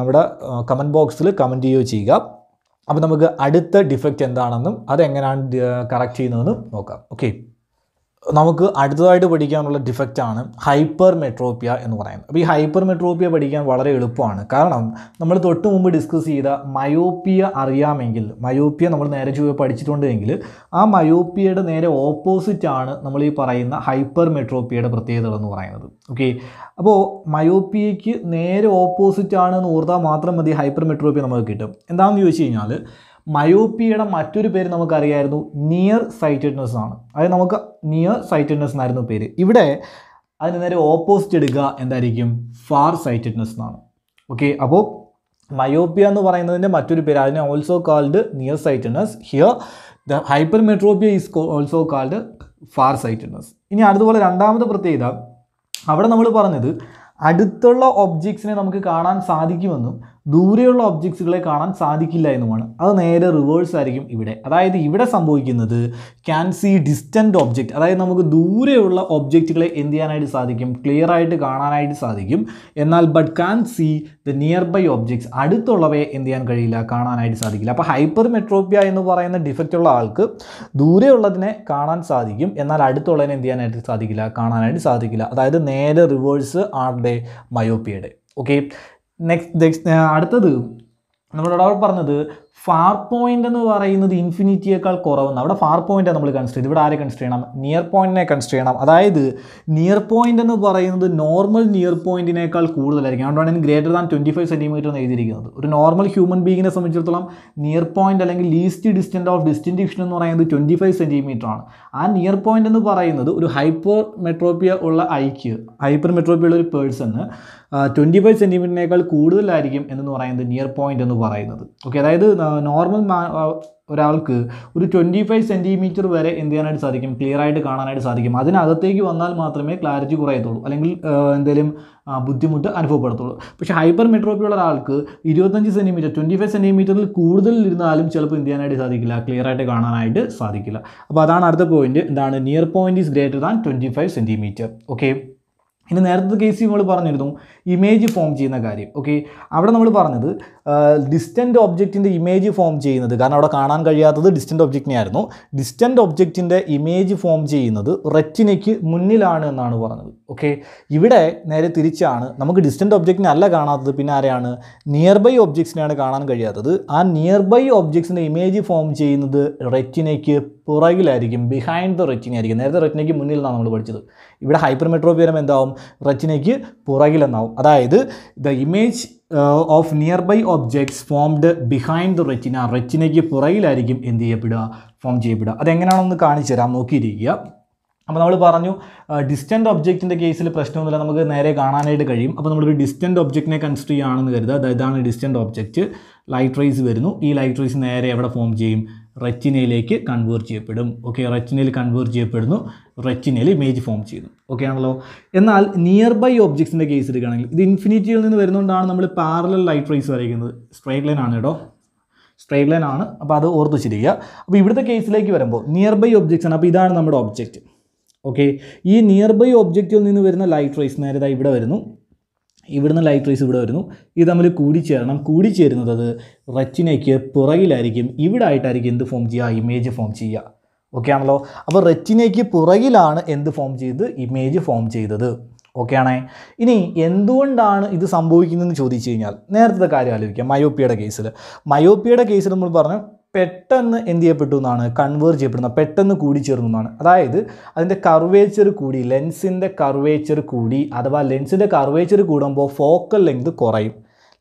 നമ്മുടെ കമൻറ്റ് ബോക്സിൽ കമൻറ്റ് ചെയ്യുകയോ ചെയ്യുക അപ്പോൾ നമുക്ക് അടുത്ത ഡിഫക്റ്റ് എന്താണെന്നും അതെങ്ങനെയാണ് കറക്റ്റ് ചെയ്യുന്നതെന്നും നോക്കാം ഓക്കെ നമുക്ക് അടുത്തതായിട്ട് പഠിക്കാനുള്ള ഡിഫക്റ്റാണ് ഹൈപ്പർ മെട്രോപ്പിയ എന്ന് പറയുന്നത് അപ്പോൾ ഈ ഹൈപ്പർ മെട്രോപ്പിയ പഠിക്കാൻ വളരെ എളുപ്പമാണ് കാരണം നമ്മൾ തൊട്ട് മുമ്പ് ഡിസ്കസ് ചെയ്ത മയോപ്പിയ അറിയാമെങ്കിൽ മയോപ്പിയ നമ്മൾ നേരെ ചുവ പഠിച്ചിട്ടുണ്ടെങ്കിൽ ആ മയോപ്പിയയുടെ നേരെ ഓപ്പോസിറ്റാണ് നമ്മൾ ഈ പറയുന്ന ഹൈപ്പർ മെട്രോപ്പിയയുടെ പ്രത്യേകതകൾ എന്ന് പറയുന്നത് ഓക്കെ അപ്പോൾ മയോപ്പിയയ്ക്ക് നേരെ ഓപ്പോസിറ്റാണ് എന്ന് ഓർത്താൽ മാത്രം മതി ഹൈപ്പർ മെട്രോപ്പിയ നമുക്ക് കിട്ടും എന്താണെന്ന് ചോദിച്ചു കഴിഞ്ഞാൽ മയോപ്പിയുടെ മറ്റൊരു പേര് നമുക്കറിയായിരുന്നു നിയർ സൈറ്റഡ്നെസ് ആണ് അതായത് നമുക്ക് നിയർ സൈറ്റഡ്നെസ് എന്നായിരുന്നു പേര് ഇവിടെ അതിന് നേരെ ഓപ്പോസിറ്റ് എടുക്കുക എന്തായിരിക്കും ഫാർ സൈറ്റഡ്നെസ് എന്നാണ് ഓക്കെ അപ്പോൾ മയോപ്പിയ എന്ന് പറയുന്നതിൻ്റെ മറ്റൊരു പേര് അതിനെ also called near sightedness here the hypermetropia is also called far sightedness ഇനി അതുപോലെ രണ്ടാമത്തെ പ്രത്യേകത അവിടെ നമ്മൾ പറഞ്ഞത് അടുത്തുള്ള ഒബ്ജക്ട്സിനെ നമുക്ക് കാണാൻ സാധിക്കുമെന്നും ദൂരെയുള്ള ഒബ്ജക്ട്സുകളെ കാണാൻ സാധിക്കില്ല എന്നുമാണ് അത് നേരെ റിവേഴ്സ് ആയിരിക്കും ഇവിടെ അതായത് ഇവിടെ സംഭവിക്കുന്നത് ക്യാൻ സി ഡിസ്റ്റൻറ്റ് ഒബ്ജക്റ്റ് അതായത് നമുക്ക് ദൂരെയുള്ള ഒബ്ജക്റ്റുകളെ എന്ത് ചെയ്യാനായിട്ട് സാധിക്കും ക്ലിയർ ആയിട്ട് കാണാനായിട്ട് സാധിക്കും എന്നാൽ but can see the nearby objects അടുത്തുള്ളവയെ എന്ത് ചെയ്യാൻ കഴിയില്ല കാണാനായിട്ട് സാധിക്കില്ല അപ്പോൾ ഹൈപ്പർ മെട്രോപ്യ എന്ന് പറയുന്ന ഡിഫക്റ്റ് ഉള്ള ആൾക്ക് ദൂരെയുള്ളതിനെ കാണാൻ സാധിക്കും എന്നാൽ അടുത്തുള്ളതിനെ എന്ത് ചെയ്യാനായിട്ട് സാധിക്കില്ല കാണാനായിട്ട് സാധിക്കില്ല അതായത് നേരെ റിവേഴ്സ് ആളുടെ മയോപ്പിയുടെ ഓക്കെ നെക്സ്റ്റ് അടുത്തത് നമ്മളോട് അവർ പറഞ്ഞത് ഫാർ പോയിന്റ് എന്ന് പറയുന്നത് ഇൻഫിനിറ്റിയേക്കാൾ കുറവെന്ന് അവിടെ ഫാർ പോയിന്റ് നമ്മൾ കൺസിഡർ ചെയ്ത് ഇവിടെ ആരെ കൺസിഡർ ചെയ്യണം നിയർ പോയിന്റിനെ കൺസിഡർ ചെയ്യണം അതായത് നിയർ പോയിന്റ് എന്ന് പറയുന്നത് നോർമൽ നിയർ പോയിന്റിനേക്കാൾ കൂടുതലായിരിക്കും അതുകൊണ്ടാണ് ഞാൻ greater than twenty five centimetre എന്ന് എഴുതിയിരിക്കുന്നത് ഒരു നോർമൽ ഹ്യൂമൻ ബീങ്ങിനെ സംബന്ധിച്ചിടത്തോളം നിയർ പോയിന്റ് അല്ലെങ്കിൽ ലീസ്റ്റ് ഡിസ്റ്റൻസ് ഓഫ് ഡിസ്റ്റിൻഡിക്ഷൻ എന്ന് പറയുന്നത് ട്വൻറ്റി ഫൈവ് സെൻറ്റിമീറ്റർ ആണ് ആ നിയർ പോയിന്റ് എന്ന് പറയുന്നത് ഒരു ഹൈപ്പർ മെട്രോപ്പിയ ഉള്ള ഐക്ക് ഹൈപ്പർ മെട്രോപ്പിയ ഉള്ള ഒരു പേഴ്സണ് ട്വൻറ്റി ഫൈവ് സെൻറ്റിമീറ്ററിനേക്കാൾ കൂടുതലായിരിക്കും എന്ന് പറയുന്നത് നിയർ പോയിന്റ് എന്ന് പറയുന്നത് ഓക്കെ അതായത് നോർമൽ ഒരാൾക്ക് ഒരു ട്വൻറ്റി ഫൈവ് സെൻറ്റിമീറ്റർ വരെ എന്ത് ചെയ്യാനായിട്ട് സാധിക്കും ക്ലിയർ ആയിട്ട് കാണാനായിട്ട് സാധിക്കും അതിനകത്തേക്ക് വന്നാൽ മാത്രമേ ക്ലാരിറ്റി കുറയത്തുള്ളൂ അല്ലെങ്കിൽ എന്തെങ്കിലും ബുദ്ധിമുട്ട് അനുഭവപ്പെടുത്തുള്ളൂ പക്ഷേ ഹൈപ്പർ മെട്രോപ്പി ഉള്ള ഒരാൾക്ക് ഇരുപത്തഞ്ച് സെൻറ്റിമീറ്റർ ട്വൻറ്റി ഫൈവ് സെൻറ്റിമീറ്ററിൽ കൂടുതൽ ഇരുന്നാലും ചിലപ്പോൾ എന്ത് ചെയ്യാനായിട്ട് സാധിക്കില്ല ക്ലിയർ ആയിട്ട് കാണാനായിട്ട് സാധിക്കില്ല അപ്പോൾ അതാണ് അടുത്ത പോയിന്റ് എന്താണ് near point is greater than twenty five centimetre okay ഇനി നേരത്തെ കേസ് നമ്മൾ പറഞ്ഞിരുന്നു ഇമേജ് ഫോം ചെയ്യുന്ന കാര്യം ഓക്കെ അവിടെ നമ്മൾ പറഞ്ഞത് ഡിസ്റ്റൻറ്റ് ഒബ്ജക്റ്റിൻ്റെ ഇമേജ് ഫോം ചെയ്യുന്നത് കാരണം അവിടെ കാണാൻ കഴിയാത്തത് ഡിസ്റ്റൻറ്റ് ഒബ്ജക്റ്റിനെ ആയിരുന്നു ഡിസ്റ്റൻറ്റ് ഒബ്ജക്റ്റിൻ്റെ ഇമേജ് ഫോം ചെയ്യുന്നത് റെറ്റിനയ്ക്ക് മുന്നിലാണ് എന്നാണ് പറഞ്ഞത് ഓക്കെ ഇവിടെ നേരെ തിരിച്ചാണ് നമുക്ക് ഡിസ്റ്റൻറ്റ് ഒബ്ജക്റ്റിനെ അല്ല കാണാത്തത് പിന്നെ ആരെയാണ് നിയർ ബൈ ഒബ്ജക്ട്സിനെയാണ് കാണാൻ കഴിയാത്തത് ആ നിയർ ബൈ ഒബ്ജക്ട്സിൻ്റെ ഇമേജ് ഫോം ചെയ്യുന്നത് റെറ്റിനയ്ക്ക് പുറകിലായിരിക്കും ബിഹൈൻഡ് ദ റെറ്റിന ആയിരിക്കും നേരത്തെ റെറ്റിനയ്ക്ക് മുന്നിലാണ് നമ്മൾ പഠിച്ചത് ഇവിടെ ഹൈപ്പർമെട്രോപിയറം എന്താവും റെറ്റിനയ്ക്ക് പുറകിലെന്നാവും അതായത് the image of nearby objects formed behind the retina റെറ്റിനയ്ക്ക് പുറകിലായിരിക്കും എന്ത് ചെയ്യപ്പെടുക ഫോം ചെയ്യപ്പെടുക അതെങ്ങനെയാണെന്ന് കാണിച്ചു തരാം നോക്കിയിരിക്കുക അപ്പോൾ നമ്മൾ പറഞ്ഞു ഡിസ്റ്റൻറ്റ് ഒബ്ജക്റ്റിൻ്റെ കേസിൽ പ്രശ്നമൊന്നുമില്ല നമുക്ക് നേരെ കാണാനായിട്ട് കഴിയും അപ്പോൾ നമ്മളൊരു ഡിസ്റ്റൻറ്റ് ഒബ്ജക്റ്റിനെ കൺസിഡർ ചെയ്യുകയാണെന്ന് കരുതുക അതായതാണ് ഇതാണ് ഡിസ്റ്റൻറ്റ് ഒബ്ജക്റ്റ് ലൈറ്റ് റേസ് വരുന്നു ഈ ലൈറ്റ് റേസ് നേരെ എവിടെ ഫോം ചെയ്യും റെറ്റിനയിലേക്ക് കൺവേർട്ട് ചെയ്യപ്പെടും ഓക്കെ റെറ്റിനയിൽ കൺവേർട്ട് ചെയ്യപ്പെടുന്നു റെറ്റിനയിൽ ഇമേജ് ഫോം ചെയ്യുന്നു ഓക്കെ ആണല്ലോ എന്നാൽ നിയർ ബൈ ഒബ്ജക്ട്സിൻ്റെ കേസ് എടുക്കുകയാണെങ്കിൽ ഇത് ഇൻഫിനിറ്റിയിൽ നിന്ന് വരുന്നതുകൊണ്ടാണ് നമ്മൾ പാരലൽ ലൈറ്റ് റൈസ് വരയ്ക്കുന്നത് സ്ട്രൈറ്റ് ലൈൻ ആണ് കേട്ടോ സ്ട്രൈറ്റ് ലൈൻ ആണ് അപ്പോൾ അത് ഓർത്ത് വെച്ചിരിക്കുക അപ്പോൾ ഇവിടുത്തെ കേസിലേക്ക് വരുമ്പോൾ നിയർ ബൈ ഒബ്ജക്ട്സ് ആണ് അപ്പോൾ ഇതാണ് നമ്മുടെ ഒബ്ജക്റ്റ് ഓക്കെ ഈ നിയർ ബൈ ഒബ്ജക്റ്റിൽ നിന്ന് വരുന്ന ലൈറ്റ് റൈസ് നേരത്തെ ഇവിടെ വരുന്നു ഇവിടുന്ന് ലൈറ്റ് റേസ് ഇവിടെ വരുന്നു ഇത് തമ്മിൽ കൂടിച്ചേരണം കൂടിച്ചേരുന്നത് അത് റെറ്റിനയ്ക്ക് പുറകിലായിരിക്കും ഇവിടെ ആയിട്ടായിരിക്കും എന്ത് ഫോം ചെയ്യുക ഇമേജ് ഫോം ചെയ്യുക ഓക്കെ ആണല്ലോ അപ്പോൾ റെറ്റിനയ്ക്ക് പുറകിലാണ് എന്ത് ഫോം ചെയ്ത് ഇമേജ് ഫോം ചെയ്തത് ആണേ ഇനി എന്തുകൊണ്ടാണ് ഇത് സംഭവിക്കുന്നതെന്ന് ചോദിച്ചു കഴിഞ്ഞാൽ നേരത്തെ കാര്യം ആലോചിക്കാം മയോപ്പിയുടെ കേസിൽ മയോപ്പിയുടെ കേസിൽ നമ്മൾ പറഞ്ഞു പെട്ടെന്ന് എന്ത് ചെയ്യപ്പെട്ടു എന്നാണ് കൺവേർജ് ചെയ്യപ്പെടുന്നത് പെട്ടെന്ന് കൂടി ചേർന്നു എന്നാണ് അതായത് അതിൻ്റെ കർവേച്ചർ കൂടി ലെൻസിൻ്റെ കർവേച്ചർ കൂടി അഥവാ ലെൻസിൻ്റെ കർവേച്ചർ കൂടുമ്പോൾ ഫോക്കൽ ലെങ്ത് കുറയും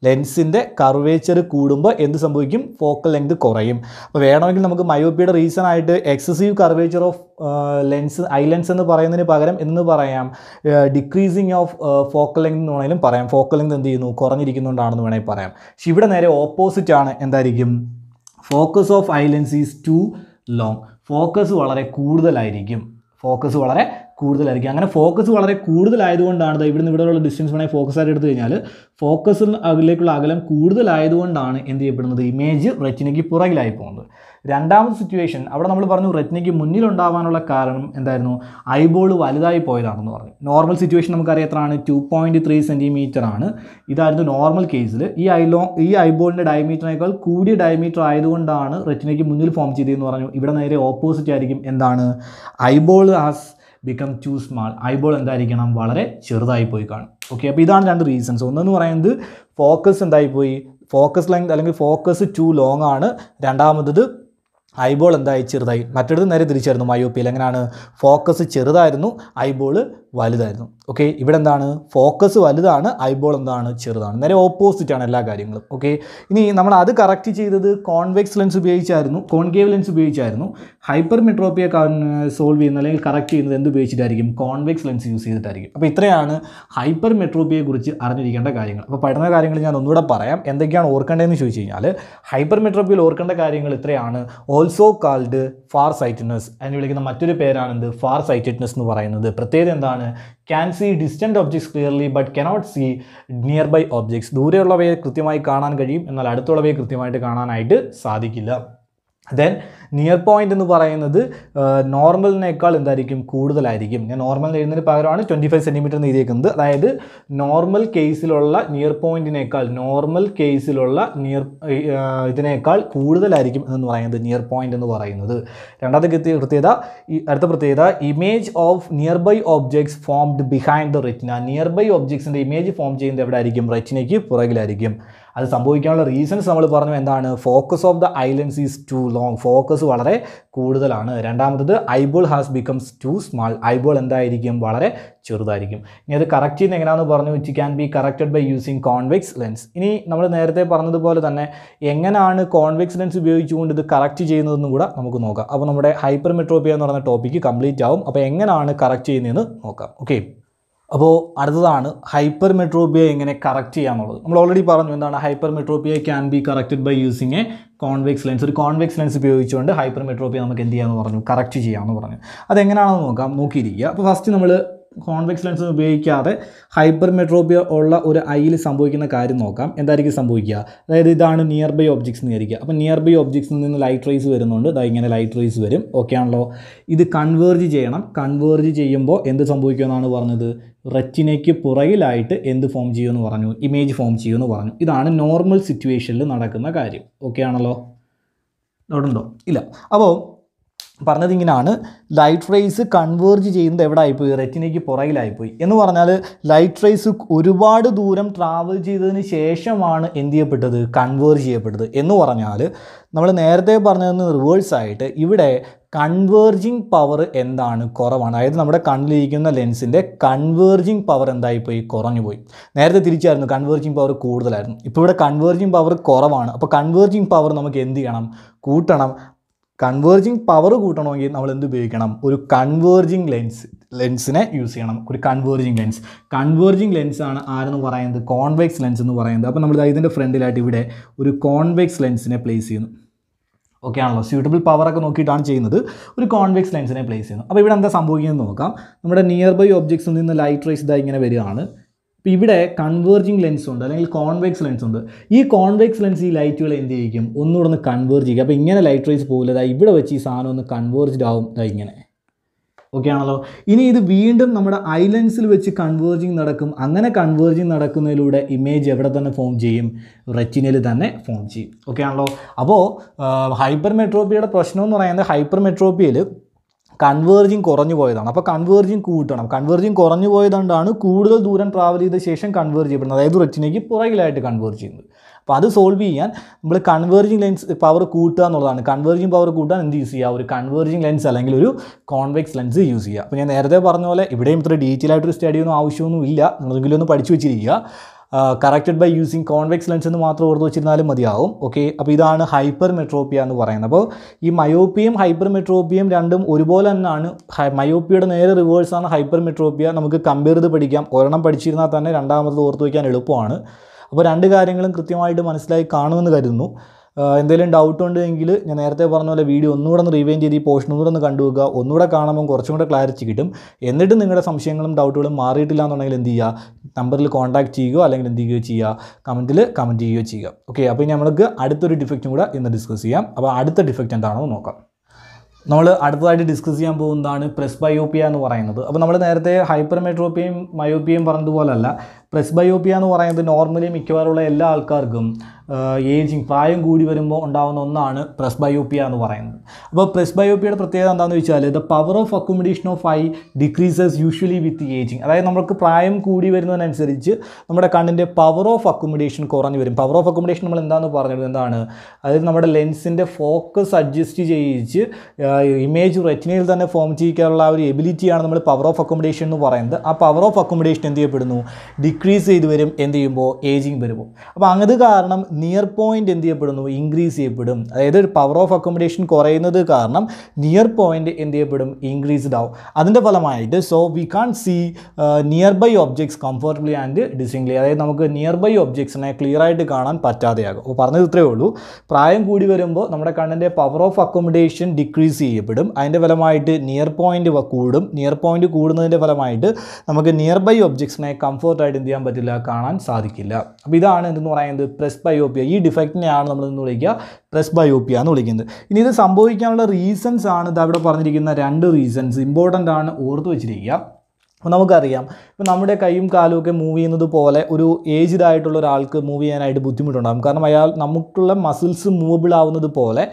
ലെൻസിൻ്റെ കർവേച്ചർ കൂടുമ്പോൾ എന്ത് സംഭവിക്കും ഫോക്കൽ ലെങ്ത് കുറയും അപ്പോൾ വേണമെങ്കിൽ നമുക്ക് മയോപ്പിയുടെ റീസൺ ആയിട്ട് excessive curvature of lens eye lens എന്ന് പറയുന്നതിന് പകരം എന്ന് പറയാം ഡിക്രീസിങ് ഓഫ് ഫോക്കൽ ലെങ്ത് എന്ന് വേണമെങ്കിലും പറയാം ഫോക്കൽ ലെങ്ത് എന്ത് ചെയ്യുന്നു കുറഞ്ഞിരിക്കുന്നുണ്ടാണെന്ന് വേണമെങ്കിൽ പറയാം പക്ഷേ ഇവിടെ നേരെ ഓപ്പോസിറ്റ് ആണ് എന്തായിരിക്കും focus of eye lens is too long focus വളരെ കൂടുതലായിരിക്കും ഫോക്കസ് വളരെ കൂടുതലായിരിക്കും അങ്ങനെ ഫോക്കസ് വളരെ കൂടുതലായതുകൊണ്ടാണ് ഇവിടുന്ന് ഇവിടെയുള്ള ഡിസ്റ്റൻസ് വേണമെങ്കിൽ ഫോക്കസ് ആയിട്ട് എടുത്തു കഴിഞ്ഞാൽ ഫോക്കസിന് അകലേക്കുള്ള അകലം കൂടുതലായതുകൊണ്ടാണ് എന്ത് ചെയ്യപ്പെടുന്നത് ഇമേജ് റെറ്റിനയ്ക്ക് പുറകിലായി പോകുന്നത് രണ്ടാമത്തെ സിറ്റുവേഷൻ അവിടെ നമ്മൾ പറഞ്ഞു റെറ്റിനയ്ക്ക് മുന്നിലുണ്ടാവാനുള്ള കാരണം എന്തായിരുന്നു ഐബോൾ വലുതായി പോയതാണെന്ന് പറഞ്ഞു നോർമൽ സിറ്റുവേഷൻ നമുക്കറിയാം എത്രയാണ് ടു പോയിൻറ്റ് ത്രീ സെൻറ്റിമീറ്റർ ആണ് ഇതായിരുന്നു നോർമൽ കേസിൽ ഈ ഐലോ ഈ ഐബോളിൻ്റെ ഡയമീറ്ററിനേക്കാൾ കൂടിയ ഡയമീറ്റർ ആയതുകൊണ്ടാണ് റെറ്റിനയ്ക്ക് മുന്നിൽ ഫോം ചെയ്തതെന്ന് പറഞ്ഞു ഇവിടെ നേരെ ഓപ്പോസിറ്റ് ആയിരിക്കും എന്താണ് eyeball as become too small eyeball എന്തായിരിക്കണം വളരെ ചെറുതായി പോയി കാണും ഓക്കെ അപ്പോൾ ഇതാണ് രണ്ട് റീസൺസ് ഒന്നെന്ന് പറയുന്നത് ഫോക്കസ് എന്തായിപ്പോയി ഫോക്കസ് ലെങ്ത് അല്ലെങ്കിൽ ഫോക്കസ് ടു ലോങ് ആണ് രണ്ടാമത് ഐബോൾ എന്തായി ചെറുതായി മറ്റൊരു നേരെ തിരിച്ചായിരുന്നു മയോപ്പിയിൽ എങ്ങനെയാണ് ഫോക്കസ് ചെറുതായിരുന്നു ഐബോള് വലുതായിരുന്നു ഓക്കെ ഇവിടെ എന്താണ് ഫോക്കസ് വലുതാണ് ഐബോൾ എന്താണ് ചെറുതാണ് നേരെ ഓപ്പോസിറ്റാണ് എല്ലാ കാര്യങ്ങളും ഓക്കെ ഇനി നമ്മൾ അത് കറക്റ്റ് ചെയ്തത് കോൺവെക്സ് ലെൻസ് ഉപയോഗിച്ചായിരുന്നു കോൺകേവ് ലെൻസ് ഉപയോഗിച്ചായിരുന്നു ഹൈപ്പർ മെട്രോപ്പിയെ സോൾവ് ചെയ്യുന്ന അല്ലെങ്കിൽ കറക്റ്റ് ചെയ്യുന്നത് എന്ത് ഉപയോഗിച്ചിട്ടായിരിക്കും കോൺവെക്സ് ലെൻസ് യൂസ് ചെയ്തിട്ടായിരിക്കും അപ്പോൾ ഇത്രയാണ് ഹൈപ്പർ മെട്രോപ്പിയെക്കുറിച്ച് അറിഞ്ഞിരിക്കേണ്ട കാര്യങ്ങൾ അപ്പോൾ പഠന കാര്യങ്ങൾ ഞാൻ ഒന്നുകൂടെ പറയാം എന്തൊക്കെയാണ് ഓർക്കേണ്ടതെന്ന് ചോദിച്ചു കഴിഞ്ഞാൽ ഹൈപ്പർ മെട്രോപ്പിയിൽ ഓർക്കേണ്ട കാര്യങ്ങൾ ഇത്രയാണ് ഓൾസോ കാൾഡ് ഫാർ സൈറ്റിനസ് എന്ന് വിളിക്കുന്ന മറ്റൊരു പേരാണെന്ത് ഫാർ സൈറ്റിനസ് എന്ന് പറയുന്നത് പ്രത്യേകത എന്താണ് can see distant objects clearly but cannot see nearby objects ദൂരെയുള്ളവയെ കൃത്യമായി കാണാൻ കഴിയും എന്നാൽ അടുത്തുള്ളവയെ കൃത്യമായിട്ട് കാണാനായിട്ട് സാധിക്കില്ല ദെൻ നിയർ പോയിൻ്റ് എന്ന് പറയുന്നത് നോർമലിനേക്കാൾ എന്തായിരിക്കും കൂടുതലായിരിക്കും ഞാൻ നോർമൽ എഴുതുന്നതിന് പകരമാണ് ട്വൻറ്റി ഫൈവ് സെൻറ്റിമീറ്റർ എന്ന് എഴുതിയേക്കുന്നത് അതായത് നോർമൽ കേസിലുള്ള നിയർ പോയിൻറ്റിനേക്കാൾ നോർമൽ കേസിലുള്ള നിയർ ഇതിനേക്കാൾ കൂടുതലായിരിക്കും എന്ന് പറയുന്നത് നിയർ പോയിൻ്റ് എന്ന് പറയുന്നത് രണ്ടാമത്തെ കൃത്യത ഈ അടുത്ത പ്രത്യേകത image of nearby objects formed behind the retina nearby ഓബ്ജെക്ട്സിൻ്റെ ഇമേജ് ഫോം ചെയ്യുന്നത് എവിടെ ആയിരിക്കും റെറ്റിനയ്ക്ക് പുറകിലായിരിക്കും അത് സംഭവിക്കാനുള്ള റീസൺസ് നമ്മൾ പറഞ്ഞു എന്താണ് focus of the eye lens is too long focus വളരെ കൂടുതലാണ് രണ്ടാമത്തത് eyeball has becomes too small eyeball എന്തായിരിക്കും വളരെ ചെറുതായിരിക്കും ഇനി അത് കറക്റ്റ് ചെയ്യുന്ന എങ്ങനെയാണെന്ന് പറഞ്ഞു it can be corrected by using convex lens ഇനി നമ്മൾ നേരത്തെ പറഞ്ഞതുപോലെ തന്നെ എങ്ങനെയാണ് കോൺവെക്സ് ലെൻസ് ഉപയോഗിച്ചുകൊണ്ട് ഇത് കറക്റ്റ് ചെയ്യുന്നതെന്നും കൂടെ നമുക്ക് നോക്കാം അപ്പോൾ നമ്മുടെ ഹൈപ്പർമെട്രോപ്പിയ എന്ന് പറഞ്ഞ ടോപ്പിക്ക് കംപ്ലീറ്റ് ആവും അപ്പോൾ എങ്ങനെയാണ് കറക്റ്റ് ചെയ്യുന്നതെന്ന് നോക്കാം ഓക്കെ അപ്പോൾ അടുത്തതാണ് ഹൈപ്പർ മെട്രോപിയ എങ്ങനെ കറക്റ്റ് ചെയ്യാന്നുള്ളത് നമ്മൾ ഓൾറെഡി പറഞ്ഞു എന്താണ് hypermetropia can be corrected by using a convex lens ഒരു കോൺവെക്സ് ലെൻസ് ഉപയോഗിച്ചുകൊണ്ട് ഹൈപ്പർ മെട്രോപിയ നമുക്ക് എന്ത് ചെയ്യാമെന്ന് പറഞ്ഞു കറക്റ്റ് ചെയ്യാമെന്ന് പറഞ്ഞു അതെങ്ങനെയാണെന്ന് നോക്കാം നോക്കിയിരിക്കുക അപ്പോൾ ഫസ്റ്റ് നമ്മൾ കോൺവെക്സ് ലെൻസ് ഉപയോഗിക്കാതെ മെട്രോബിയ ഉള്ള ഒരു ഐയിൽ സംഭവിക്കുന്ന കാര്യം നോക്കാം എന്തായിരിക്കും സംഭവിക്കുക അതായത് ഇതാണ് നിയർ ബൈ ഒബ്ജക്ട്സ് എന്ന് വിചാരിക്കുക അപ്പോൾ നിയർ ബൈ ഒബ്ജക്ട്സിൽ നിന്ന് ലൈറ്റ് റേസ് വരുന്നുണ്ട് അതായത് ഇങ്ങനെ ലൈറ്റ് റേസ് വരും ഓക്കെ ആണല്ലോ ഇത് കൺവേർജ് ചെയ്യണം കൺവേർജ് ചെയ്യുമ്പോൾ എന്ത് സംഭവിക്കുമെന്നാണ് പറഞ്ഞത് റെറ്റിനയ്ക്ക് പുറകിലായിട്ട് എന്ത് ഫോം ചെയ്യുമെന്ന് പറഞ്ഞു ഇമേജ് ഫോം ചെയ്യുമെന്ന് പറഞ്ഞു ഇതാണ് നോർമൽ സിറ്റുവേഷനിൽ നടക്കുന്ന കാര്യം ഓക്കെ ആണല്ലോ ഇല്ല അപ്പോൾ പറഞ്ഞതിങ്ങനെയാണ് ലൈറ്റ് റേസ് കൺവേർജ് ചെയ്യുന്നത് എവിടെ ആയിപ്പോയി റെറ്റിനയ്ക്ക് പുറകിലായിപ്പോയി എന്ന് പറഞ്ഞാൽ ലൈറ്റ് റേസ് ഒരുപാട് ദൂരം ട്രാവൽ ചെയ്തതിന് ശേഷമാണ് എന്ത് ചെയ്യപ്പെട്ടത് കൺവേർജ് ചെയ്യപ്പെട്ടത് എന്ന് പറഞ്ഞാൽ നമ്മൾ നേരത്തെ പറഞ്ഞതെന്ന് റിവേഴ്സ് ആയിട്ട് ഇവിടെ കൺവേർജിങ് പവർ എന്താണ് കുറവാണ് അതായത് നമ്മുടെ കണ്ണിലിരിക്കുന്ന ലെൻസിൻ്റെ കൺവേർജിങ് പവർ എന്തായിപ്പോയി കുറഞ്ഞു പോയി നേരത്തെ തിരിച്ചായിരുന്നു കൺവേർജിങ് പവർ കൂടുതലായിരുന്നു ഇപ്പോൾ ഇവിടെ കൺവേർജിങ് പവർ കുറവാണ് അപ്പോൾ കൺവേർജിങ് പവർ നമുക്ക് എന്ത് ചെയ്യണം കൂട്ടണം കൺവേർജിങ് പവർ കൂട്ടണമെങ്കിൽ നമ്മൾ എന്ത് ഉപയോഗിക്കണം ഒരു കൺവേർജിങ് ലെൻസ് ലെൻസിനെ യൂസ് ചെയ്യണം ഒരു കൺവേർജിങ് ലെൻസ് കൺവേർജിങ് ലെൻസാണ് ആരെന്ന് പറയുന്നത് കോൺവെക്സ് ലെൻസ് എന്ന് പറയുന്നത് അപ്പോൾ നമ്മൾ ഇതിൻ്റെ ഫ്രണ്ടിലായിട്ട് ഇവിടെ ഒരു കോൺവെക്സ് ലെൻസിനെ പ്ലേസ് ചെയ്യുന്നു ഓക്കെ ആണല്ലോ സ്യൂട്ടബിൾ പവറൊക്കെ നോക്കിയിട്ടാണ് ചെയ്യുന്നത് ഒരു കോൺവെക്സ് ലെൻസിനെ പ്ലേസ് ചെയ്യുന്നു അപ്പോൾ ഇവിടെ എന്താ സംഭവിക്കുന്നത് നോക്കാം നമ്മുടെ നിയർ ബൈ ഒബ്ജെക്ട്സിൽ നിന്ന് ലൈറ്റ് റേസ് ഇതായി ഇങ്ങനെ വരികയാണ് ഇപ്പോൾ ഇവിടെ കൺവേർജിങ് ലെൻസ് ഉണ്ട് അല്ലെങ്കിൽ കോൺവെക്സ് ലെൻസ് ഉണ്ട് ഈ കോൺവെക്സ് ലെൻസ് ഈ ലൈറ്റുകൾ എന്ത് ചെയ്യിക്കും ഒന്നുകൂടെ ഒന്ന് കൺവേർജ് ചെയ്യും അപ്പോൾ ഇങ്ങനെ ലൈറ്റ് റേസ് പോകില്ല ഇവിടെ വെച്ച് ഈ സാധനം ഒന്ന് കൺവേർജ് ആവും ഇങ്ങനെ ഓക്കെ ആണല്ലോ ഇനി ഇത് വീണ്ടും നമ്മുടെ ഐലൻസിൽ വെച്ച് കൺവേർജിങ് നടക്കും അങ്ങനെ കൺവേർജിങ് നടക്കുന്നതിലൂടെ ഇമേജ് എവിടെ തന്നെ ഫോം ചെയ്യും റെറ്റിനയിൽ തന്നെ ഫോം ചെയ്യും ഓക്കെ ആണല്ലോ അപ്പോൾ ഹൈപ്പർ മെട്രോപ്പിയുടെ പ്രശ്നം എന്ന് പറയുന്നത് ഹൈപ്പർ മെട്രോപ്പിയിൽ കൺവേർജിങ് കുറഞ്ഞു പോയതാണ് അപ്പോൾ കൺവേർജിങ് കൂട്ടണം കൺവേർജിങ് കുറഞ്ഞു പോയതുകൊണ്ടാണ് കൂടുതൽ ദൂരം ട്രാവൽ ചെയ്ത ശേഷം കൺവേർജ് ചെയ്യപ്പെടുന്നത് അതായത് റിച്ചിനേക്ക് പുറകിലായിട്ട് കൺവേർജ് ചെയ്യുന്നത് അപ്പോൾ അത് സോൾവ് ചെയ്യാൻ നമ്മൾ കൺവേർജിങ് ലെൻസ് പവർ കൂട്ടുക എന്നുള്ളതാണ് കൺവേർജിങ് പവർ കൂട്ടാൻ എന്ത് യൂസ് ചെയ്യുക ഒരു കൺവേർജിങ് ലെൻസ് അല്ലെങ്കിൽ ഒരു കോൺവെക്സ് ലെൻസ് യൂസ് ചെയ്യുക അപ്പോൾ ഞാൻ നേരത്തെ പറഞ്ഞ പോലെ ഇവിടെയും ഇത്ര ഡീറ്റെയിൽ ആയിട്ടൊരു സ്റ്റഡി ഒന്നും ആവശ്യമൊന്നും ഇല്ല നിങ്ങളെങ്കിലും ഒന്ന് പഠിച്ചു വെച്ചിരിക്കുക corrected by using convex lens എന്ന് മാത്രം ഓർത്ത് വെച്ചിരുന്നാലും മതിയാവും ഓക്കെ അപ്പോൾ ഇതാണ് ഹൈപ്പർ മെട്രോപ്പിയ എന്ന് പറയുന്നത് അപ്പോൾ ഈ മയോപ്പിയും ഹൈപ്പർ മെട്രോപ്പിയും രണ്ടും ഒരുപോലെ തന്നെയാണ് മയോപ്പിയുടെ നേരെ റിവേഴ്സാണ് ഹൈപ്പർ മെട്രോപ്പിയ നമുക്ക് കമ്പയർ ചെയ്ത് പഠിക്കാം ഒരെണ്ണം പഠിച്ചിരുന്നാൽ തന്നെ രണ്ടാമത് ഓർത്ത് വയ്ക്കാൻ എളുപ്പമാണ് അപ്പോൾ രണ്ട് കാര്യങ്ങളും കൃത്യമായിട്ട് മനസ്സിലായി കാണുമെന്ന് കരുതുന്നു എന്തെങ്കിലും ഡൗട്ട് ഉണ്ടെങ്കിൽ ഞാൻ നേരത്തെ പറഞ്ഞ പോലെ വീഡിയോ ഒന്നുകൂടെ ഒന്ന് റിവൈൻ ചെയ്ത് ഈ പോർഷൻ ഒന്നുകൂടെ ഒന്ന് കണ്ടുവെക്കുക ഒന്നുകൂടെ കാണുമ്പോൾ കുറച്ചും കൂടെ ക്ലാരിറ്റി കിട്ടും എന്നിട്ട് നിങ്ങളുടെ സംശയങ്ങളും ഡൗട്ടുകളും മാറിയിട്ടില്ല എന്നുണ്ടെങ്കിൽ എന്ത് ചെയ്യുക നമ്പറിൽ കോൺടാക്റ്റ് ചെയ്യുകയോ അല്ലെങ്കിൽ എന്ത് ചെയ്യുകയോ ചെയ്യുക കമൻറ്റിൽ കമൻറ്റ് ചെയ്യുകയോ ചെയ്യുക ഓക്കെ അപ്പോൾ നമ്മൾക്ക് അടുത്തൊരു ഡിഫക്റ്റും കൂടെ ഇന്ന് ഡിസ്കസ് ചെയ്യാം അപ്പോൾ അടുത്ത ഡിഫക്റ്റ് എന്താണെന്ന് നോക്കാം നമ്മൾ അടുത്തതായിട്ട് ഡിസ്കസ് ചെയ്യാൻ പോകുന്നതാണ് പ്രസ് ബയോപ്പിയ എന്ന് പറയുന്നത് അപ്പോൾ നമ്മൾ നേരത്തെ ഹൈപ്പർ മെട്രോപ്പിയയും മയോപ്പിയയും പറഞ്ഞതുപോലല്ല പ്രസ് ബയോപ്പിയ എന്ന് പറയുന്നത് നോർമലി മിക്കവാറുള്ള എല്ലാ ആൾക്കാർക്കും ഏജിങ് പ്രായം കൂടി വരുമ്പോൾ ഉണ്ടാകുന്ന ഒന്നാണ് പ്രസ് ബയോപ്പിയ എന്ന് പറയുന്നത് അപ്പോൾ പ്രസ് ബയോപ്പിയുടെ പ്രത്യേകത എന്താണെന്ന് വെച്ചാൽ the power of accommodation of eye decreases usually with ageing അതായത് നമുക്ക് പ്രായം കൂടി വരുന്നതിനനുസരിച്ച് നമ്മുടെ കണ്ണിൻ്റെ പവർ ഓഫ് അക്കോമഡേഷൻ കുറഞ്ഞു വരും പവർ ഓഫ് അക്കോമഡേഷൻ നമ്മൾ എന്താണെന്ന് പറഞ്ഞത് എന്താണ് അതായത് നമ്മുടെ ലെൻസിൻ്റെ ഫോക്കസ് അഡ്ജസ്റ്റ് ചെയ്യിച്ച് ഇമേജ് റെറ്റിനയിൽ തന്നെ ഫോം ചെയ്യിക്കാനുള്ള ഒരു എബിലിറ്റിയാണ് നമ്മൾ പവർ ഓഫ് അക്കോമഡേഷൻ എന്ന് പറയുന്നത് ആ പവർ ഓഫ് അക്കോമഡേഷൻ എന്ത് ചെയ്യപ്പെടുന്നു ഡിക്രീസ് ചെയ്ത് വരും എന്ത് ചെയ്യുമ്പോൾ ഏജിങ് വരുമ്പോൾ അപ്പോൾ അങ്ങനെ കാരണം നിയർ പോയിൻ്റ് എന്ത് ചെയ്യപ്പെടുന്നു ഇൻക്രീസ് ചെയ്യപ്പെടും അതായത് ഒരു പവർ ഓഫ് അക്കോമഡേഷൻ കുറയുന്നത് കാരണം നിയർ പോയിൻ്റ് എന്ത് ചെയ്യപ്പെടും ഇൻക്രീസ്ഡ് ആവും അതിൻ്റെ ഫലമായിട്ട് so we can see nearby objects comfortably and distinctly അതായത് നമുക്ക് നിയർ ബൈ ഒബ്ജെക്ട്സിനെ ക്ലിയർ ആയിട്ട് കാണാൻ പറ്റാതെയാകും അപ്പോൾ പറഞ്ഞത് ഇത്രയേ ഉള്ളൂ പ്രായം കൂടി വരുമ്പോൾ നമ്മുടെ കണ്ണിൻ്റെ പവർ ഓഫ് അക്കോമഡേഷൻ ഡിക്രീസ് ചെയ്യപ്പെടും അതിൻ്റെ ഫലമായിട്ട് നിയർ പോയിൻ്റ് കൂടും നിയർ പോയിൻ്റ് കൂടുന്നതിൻ്റെ ഫലമായിട്ട് നമുക്ക് നിയർ ബൈ ഒബ്ജെക്ട്സിനെ കംഫർട്ടായിട്ട് എന്ത് ചെയ്യാൻ പറ്റില്ല കാണാൻ സാധിക്കില്ല അപ്പോൾ ഇതാണ് എന്തെന്ന് പറയുന്നത് പ്രസ് ബൈ ബയോപ്പിയ ഈ ഡിഫക്റ്റിനെയാണ് നമ്മൾ ഇന്ന് വിളിക്കുക പ്രസ് ബയോപ്പിയ എന്ന് വിളിക്കുന്നത് ഇനി ഇത് സംഭവിക്കാനുള്ള റീസൺസ് ആണ് ഇത് അവിടെ പറഞ്ഞിരിക്കുന്ന രണ്ട് റീസൺസ് ഇമ്പോർട്ടൻ്റ് ആണ് ഓർത്ത് വെച്ചിരിക്കുക അപ്പോൾ നമുക്കറിയാം ഇപ്പോൾ നമ്മുടെ കൈയും കാലും ഒക്കെ മൂവ് ചെയ്യുന്നത് പോലെ ഒരു ഏജ്ഡ് ആയിട്ടുള്ള ഒരാൾക്ക് മൂവ് ചെയ്യാനായിട്ട് ബുദ്ധിമുട്ടുണ്ടാകും കാരണം അയാൾ നമുക്കുള്ള മസിൽസ് മൂവബിൾ ആവുന്നത് പോലെ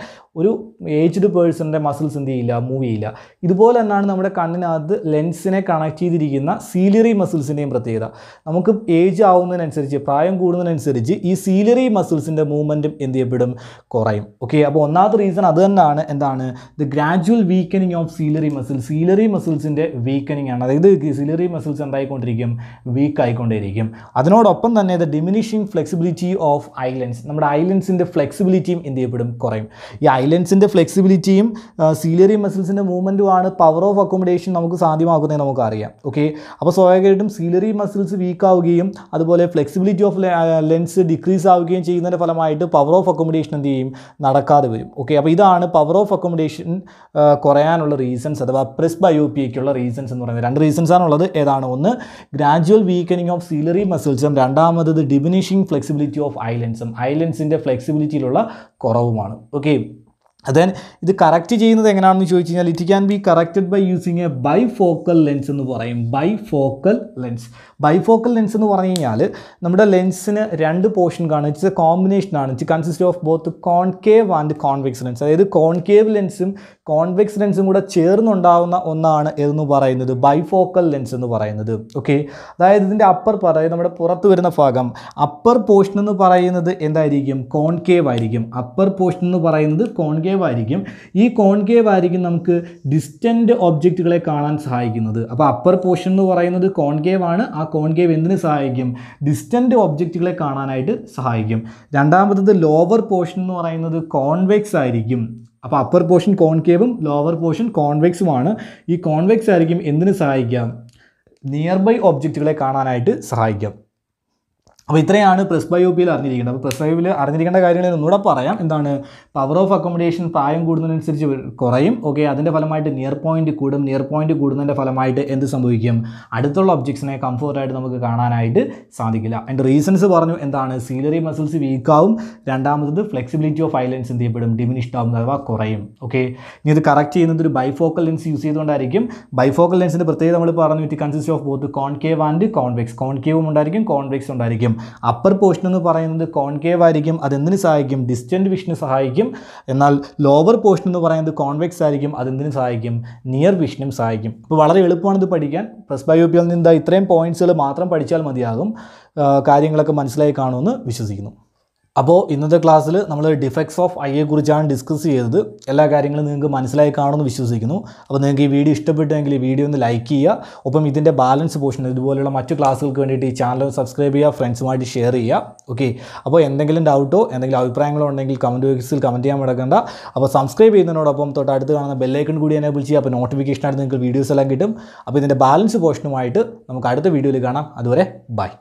ഒരു ഏജ്ഡ് പേഴ്സണിൻ്റെ മസിൽസ് എന്ത് ചെയ്യില്ല മൂവ് ചെയ്യില്ല ഇതുപോലെ തന്നെയാണ് നമ്മുടെ കണ്ണിനകത്ത് ലെൻസിനെ കണക്ട് ചെയ്തിരിക്കുന്ന സീലറി മസിൽസിൻ്റെയും പ്രത്യേകത നമുക്ക് ഏജ് ആവുന്നതിനനുസരിച്ച് പ്രായം കൂടുന്നതിനനുസരിച്ച് ഈ സീലറി മസിൽസിൻ്റെ മൂവ്മെൻറ്റും എന്ത് ചെയ്യപ്പെടും കുറയും ഓക്കെ അപ്പോൾ ഒന്നാമത്തെ റീസൺ അത് തന്നെയാണ് എന്താണ് the gradual weakening of ciliary muscle ciliary മസിൽസിൻ്റെ വീക്കനിങ് ആണ് അതായത് സീലറി മസിൽസ് എന്തായിക്കൊണ്ടിരിക്കും വീക്ക് ആയിക്കൊണ്ടേയിരിക്കും അതിനോടൊപ്പം തന്നെ the diminishing flexibility of eye lens നമ്മുടെ ഐലൻസിൻ്റെ ഫ്ലെക്സിബിലിറ്റിയും എന്ത് ചെയ്യപ്പെടും കുറയും ഈ സൈലൻസിൻ്റെ ഫ്ലെക്സിബിലിറ്റിയും സീലിയറി മസിൽസിൻ്റെ മൂവ്മെൻറ്റുമാണ് പവർ ഓഫ് അക്കോമഡേഷൻ നമുക്ക് സാധ്യമാക്കുന്നത് നമുക്കറിയാം ഓക്കെ അപ്പോൾ സ്വാഭാവികമായിട്ടും സീലറി മസിൽസ് വീക്ക് ആവുകയും അതുപോലെ ഫ്ലെക്സിബിലിറ്റി ഓഫ് ലെൻസ് ഡിക്രീസ് ആവുകയും ചെയ്യുന്നതിൻ്റെ ഫലമായിട്ട് പവർ ഓഫ് അക്കോമഡേഷൻ എന്ത് ചെയ്യും നടക്കാതെ വരും ഓക്കെ അപ്പോൾ ഇതാണ് പവർ ഓഫ് അക്കോമഡേഷൻ കുറയാനുള്ള റീസൺസ് അഥവാ പ്രസ് ബയോപിയയ്ക്കുള്ള റീസൺസ് എന്ന് പറയുന്നത് രണ്ട് റീസൺസ് ആണുള്ളത് ഏതാണ് ഒന്ന് ഗ്രാജുവൽ വീക്കനിങ് ഓഫ് സീലറി മസിൽസും രണ്ടാമത് ഡിമിനിഷിംഗ് ഫ്ലെക്സിബിലിറ്റി ഓഫ് ഐലൻസും ഐലൻസിൻ്റെ ഫ്ലെക്സിബിലിറ്റിയിലുള്ള കുറവുമാണ് ഓക്കെ ദെൻ ഇത് കറക്റ്റ് ചെയ്യുന്നത് എങ്ങനെയാണെന്ന് ചോദിച്ചു കഴിഞ്ഞാൽ it can be corrected by using a bifocal lens എന്ന് പറയും bifocal lens bifocal lens എന്ന് പറഞ്ഞു കഴിഞ്ഞാൽ നമ്മുടെ ലെൻസിന് രണ്ട് പോർഷൻ കാണും ഇറ്റ്സ് എ കോമ്പിനേഷൻ ആണ് it consist of both concave and convex lens അതായത് കോൺകേവ് ലെൻസും കോൺവെക്സ് ലെൻസും കൂടെ ചേർന്നുണ്ടാവുന്ന ഒന്നാണ് എന്ന് പറയുന്നത് ബൈ ഫോക്കൽ ലെൻസ് എന്ന് പറയുന്നത് ഓക്കെ അതായത് ഇതിൻ്റെ അപ്പർ അതായത് നമ്മുടെ പുറത്ത് വരുന്ന ഭാഗം അപ്പർ പോർഷൻ എന്ന് പറയുന്നത് എന്തായിരിക്കും കോൺകേവ് ആയിരിക്കും അപ്പർ പോർഷൻ എന്ന് പറയുന്നത് കോൺകേവ് കോൺകേവ് ആയിരിക്കും ഈ കോൺകേവ് ആയിരിക്കും നമുക്ക് ഡിസ്റ്റൻറ്റ് ഒബ്ജക്റ്റുകളെ കാണാൻ സഹായിക്കുന്നത് അപ്പോൾ അപ്പർ പോർഷൻ എന്ന് പറയുന്നത് കോൺകേവ് ആണ് ആ കോൺകേവ് എന്തിനു സഹായിക്കും ഡിസ്റ്റൻറ്റ് ഒബ്ജക്റ്റുകളെ കാണാനായിട്ട് സഹായിക്കും രണ്ടാമത്തത് ലോവർ പോർഷൻ എന്ന് പറയുന്നത് കോൺവെക്സ് ആയിരിക്കും അപ്പോൾ അപ്പർ പോർഷൻ കോൺകേവും ലോവർ പോർഷൻ കോൺവെക്സുമാണ് ഈ കോൺവെക്സ് ആയിരിക്കും എന്തിനു സഹായിക്കാം നിയർ ബൈ ഒബ്ജക്റ്റുകളെ കാണാനായിട്ട് സഹായിക്കാം അപ്പോൾ ഇത്രയാണ് പ്രസ് ബയോപ്പിയിൽ അറിഞ്ഞിരിക്കുന്നത് അപ്പോൾ പ്രസ് ബയോപ്പിയിൽ അറിഞ്ഞിരിക്കേണ്ട കാര്യങ്ങൾ ഒന്നുകൂടെ പറയാം എന്താണ് പവർ ഓഫ് അക്കോമഡേഷൻ പ്രായം കൂടുന്നതിനനുസരിച്ച് കുറയും ഓക്കെ അതിൻ്റെ ഫലമായിട്ട് നിയർ പോയിന്റ് കൂടും നിയർ പോയിന്റ് കൂടുന്നതിൻ്റെ ഫലമായിട്ട് എന്ത് സംഭവിക്കും അടുത്തുള്ള ഒബ്ജക്ട്സിനെ കംഫർട്ടായിട്ട് നമുക്ക് കാണാനായിട്ട് സാധിക്കില്ല അതിൻ്റെ റീസൺസ് പറഞ്ഞു എന്താണ് സീലറി മസിൽസ് വീക്കാവും രണ്ടാമത്തത് ഫ്ലെക്സിബിലിറ്റി ഓഫ് ഐലൻസ് എന്ത് ചെയ്യപ്പെടും ഡിമിനിഷ്ഡ് ആവും അഥവാ കുറയും ഓക്കെ ഇനി ഇത് കറക്റ്റ് ചെയ്യുന്നത് ഒരു ബൈഫോക്കൽ ലെൻസ് യൂസ് ചെയ്തുകൊണ്ടായിരിക്കും ബൈഫോക്കൽ ലെൻസിൻ്റെ പ്രത്യേകത നമ്മൾ പറഞ്ഞു it consist of both concave and convex കോൺകേവും ഉണ്ടായിരിക്കും കോൺവെക്സ് ഉണ്ടായിരിക്കും സഹായിക്കും അപ്പർ പോർഷൻ എന്ന് പറയുന്നത് കോൺകേവ് ആയിരിക്കും അതെന്തിനു സഹായിക്കും ഡിസ്റ്റൻറ്റ് വിഷന് സഹായിക്കും എന്നാൽ ലോവർ പോർഷൻ എന്ന് പറയുന്നത് കോൺവെക്സ് ആയിരിക്കും അതെന്തിനു സഹായിക്കും നിയർ വിഷനും സഹായിക്കും അപ്പോൾ വളരെ എളുപ്പമാണ് ഇത് പഠിക്കാൻ പ്രസ് എൽ നിന്ന് ഇത്രയും പോയിൻറ്റ്സുകൾ മാത്രം പഠിച്ചാൽ മതിയാകും കാര്യങ്ങളൊക്കെ മനസ്സിലായി കാണുമെന്ന് വിശ്വസിക്കുന്നു അപ്പോൾ ഇന്നത്തെ ക്ലാസ്സിൽ നമ്മൾ ഡിഫക്ട്സ് ഓഫ് ഐയെ കുറിച്ചാണ് ഡിസ്കസ് ചെയ്തത് എല്ലാ കാര്യങ്ങളും നിങ്ങൾക്ക് മനസ്സിലായി കാണുമെന്ന് വിശ്വസിക്കുന്നു അപ്പോൾ നിങ്ങൾക്ക് ഈ വീഡിയോ ഇഷ്ടപ്പെട്ടെങ്കിൽ ഈ വീഡിയോ ഒന്ന് ലൈക്ക് ചെയ്യുക ഒപ്പം ഇതിൻ്റെ ബാലൻസ് പോർഷൻ ഇതുപോലെയുള്ള മറ്റു ക്ലാസ്സുകൾക്ക് വേണ്ടിയിട്ട് ഈ ചാനൽ സബ്സ്ക്രൈബ് ചെയ്യുക ഫ്രണ്ട്സുമായിട്ട് ഷെയർ ചെയ്യുക ഓക്കെ അപ്പോൾ എന്തെങ്കിലും ഡൗട്ടോ എന്തെങ്കിലും അഭിപ്രായങ്ങളോ ഉണ്ടെങ്കിൽ കമൻറ്റ് ബോക്സിൽ കമൻറ്റ് ചെയ്യാൻ മടക്കേണ്ട അപ്പോൾ സബ്സ്ക്രൈബ് ചെയ്യുന്നതിനോടൊപ്പം തൊട്ട് അടുത്ത് കാണുന്ന ബെല്ലൈക്കൺ കൂടി എനേബിൾ ചെയ്യുക അപ്പോൾ നോട്ടിഫിക്കേഷനായിട്ട് നിങ്ങൾക്ക് വീഡിയോസ് എല്ലാം കിട്ടും അപ്പോൾ ഇതിൻ്റെ ബാലൻസ് പോർഷനുമായിട്ട് നമുക്ക് അടുത്ത വീഡിയോയിൽ കാണാം അതുവരെ ബൈ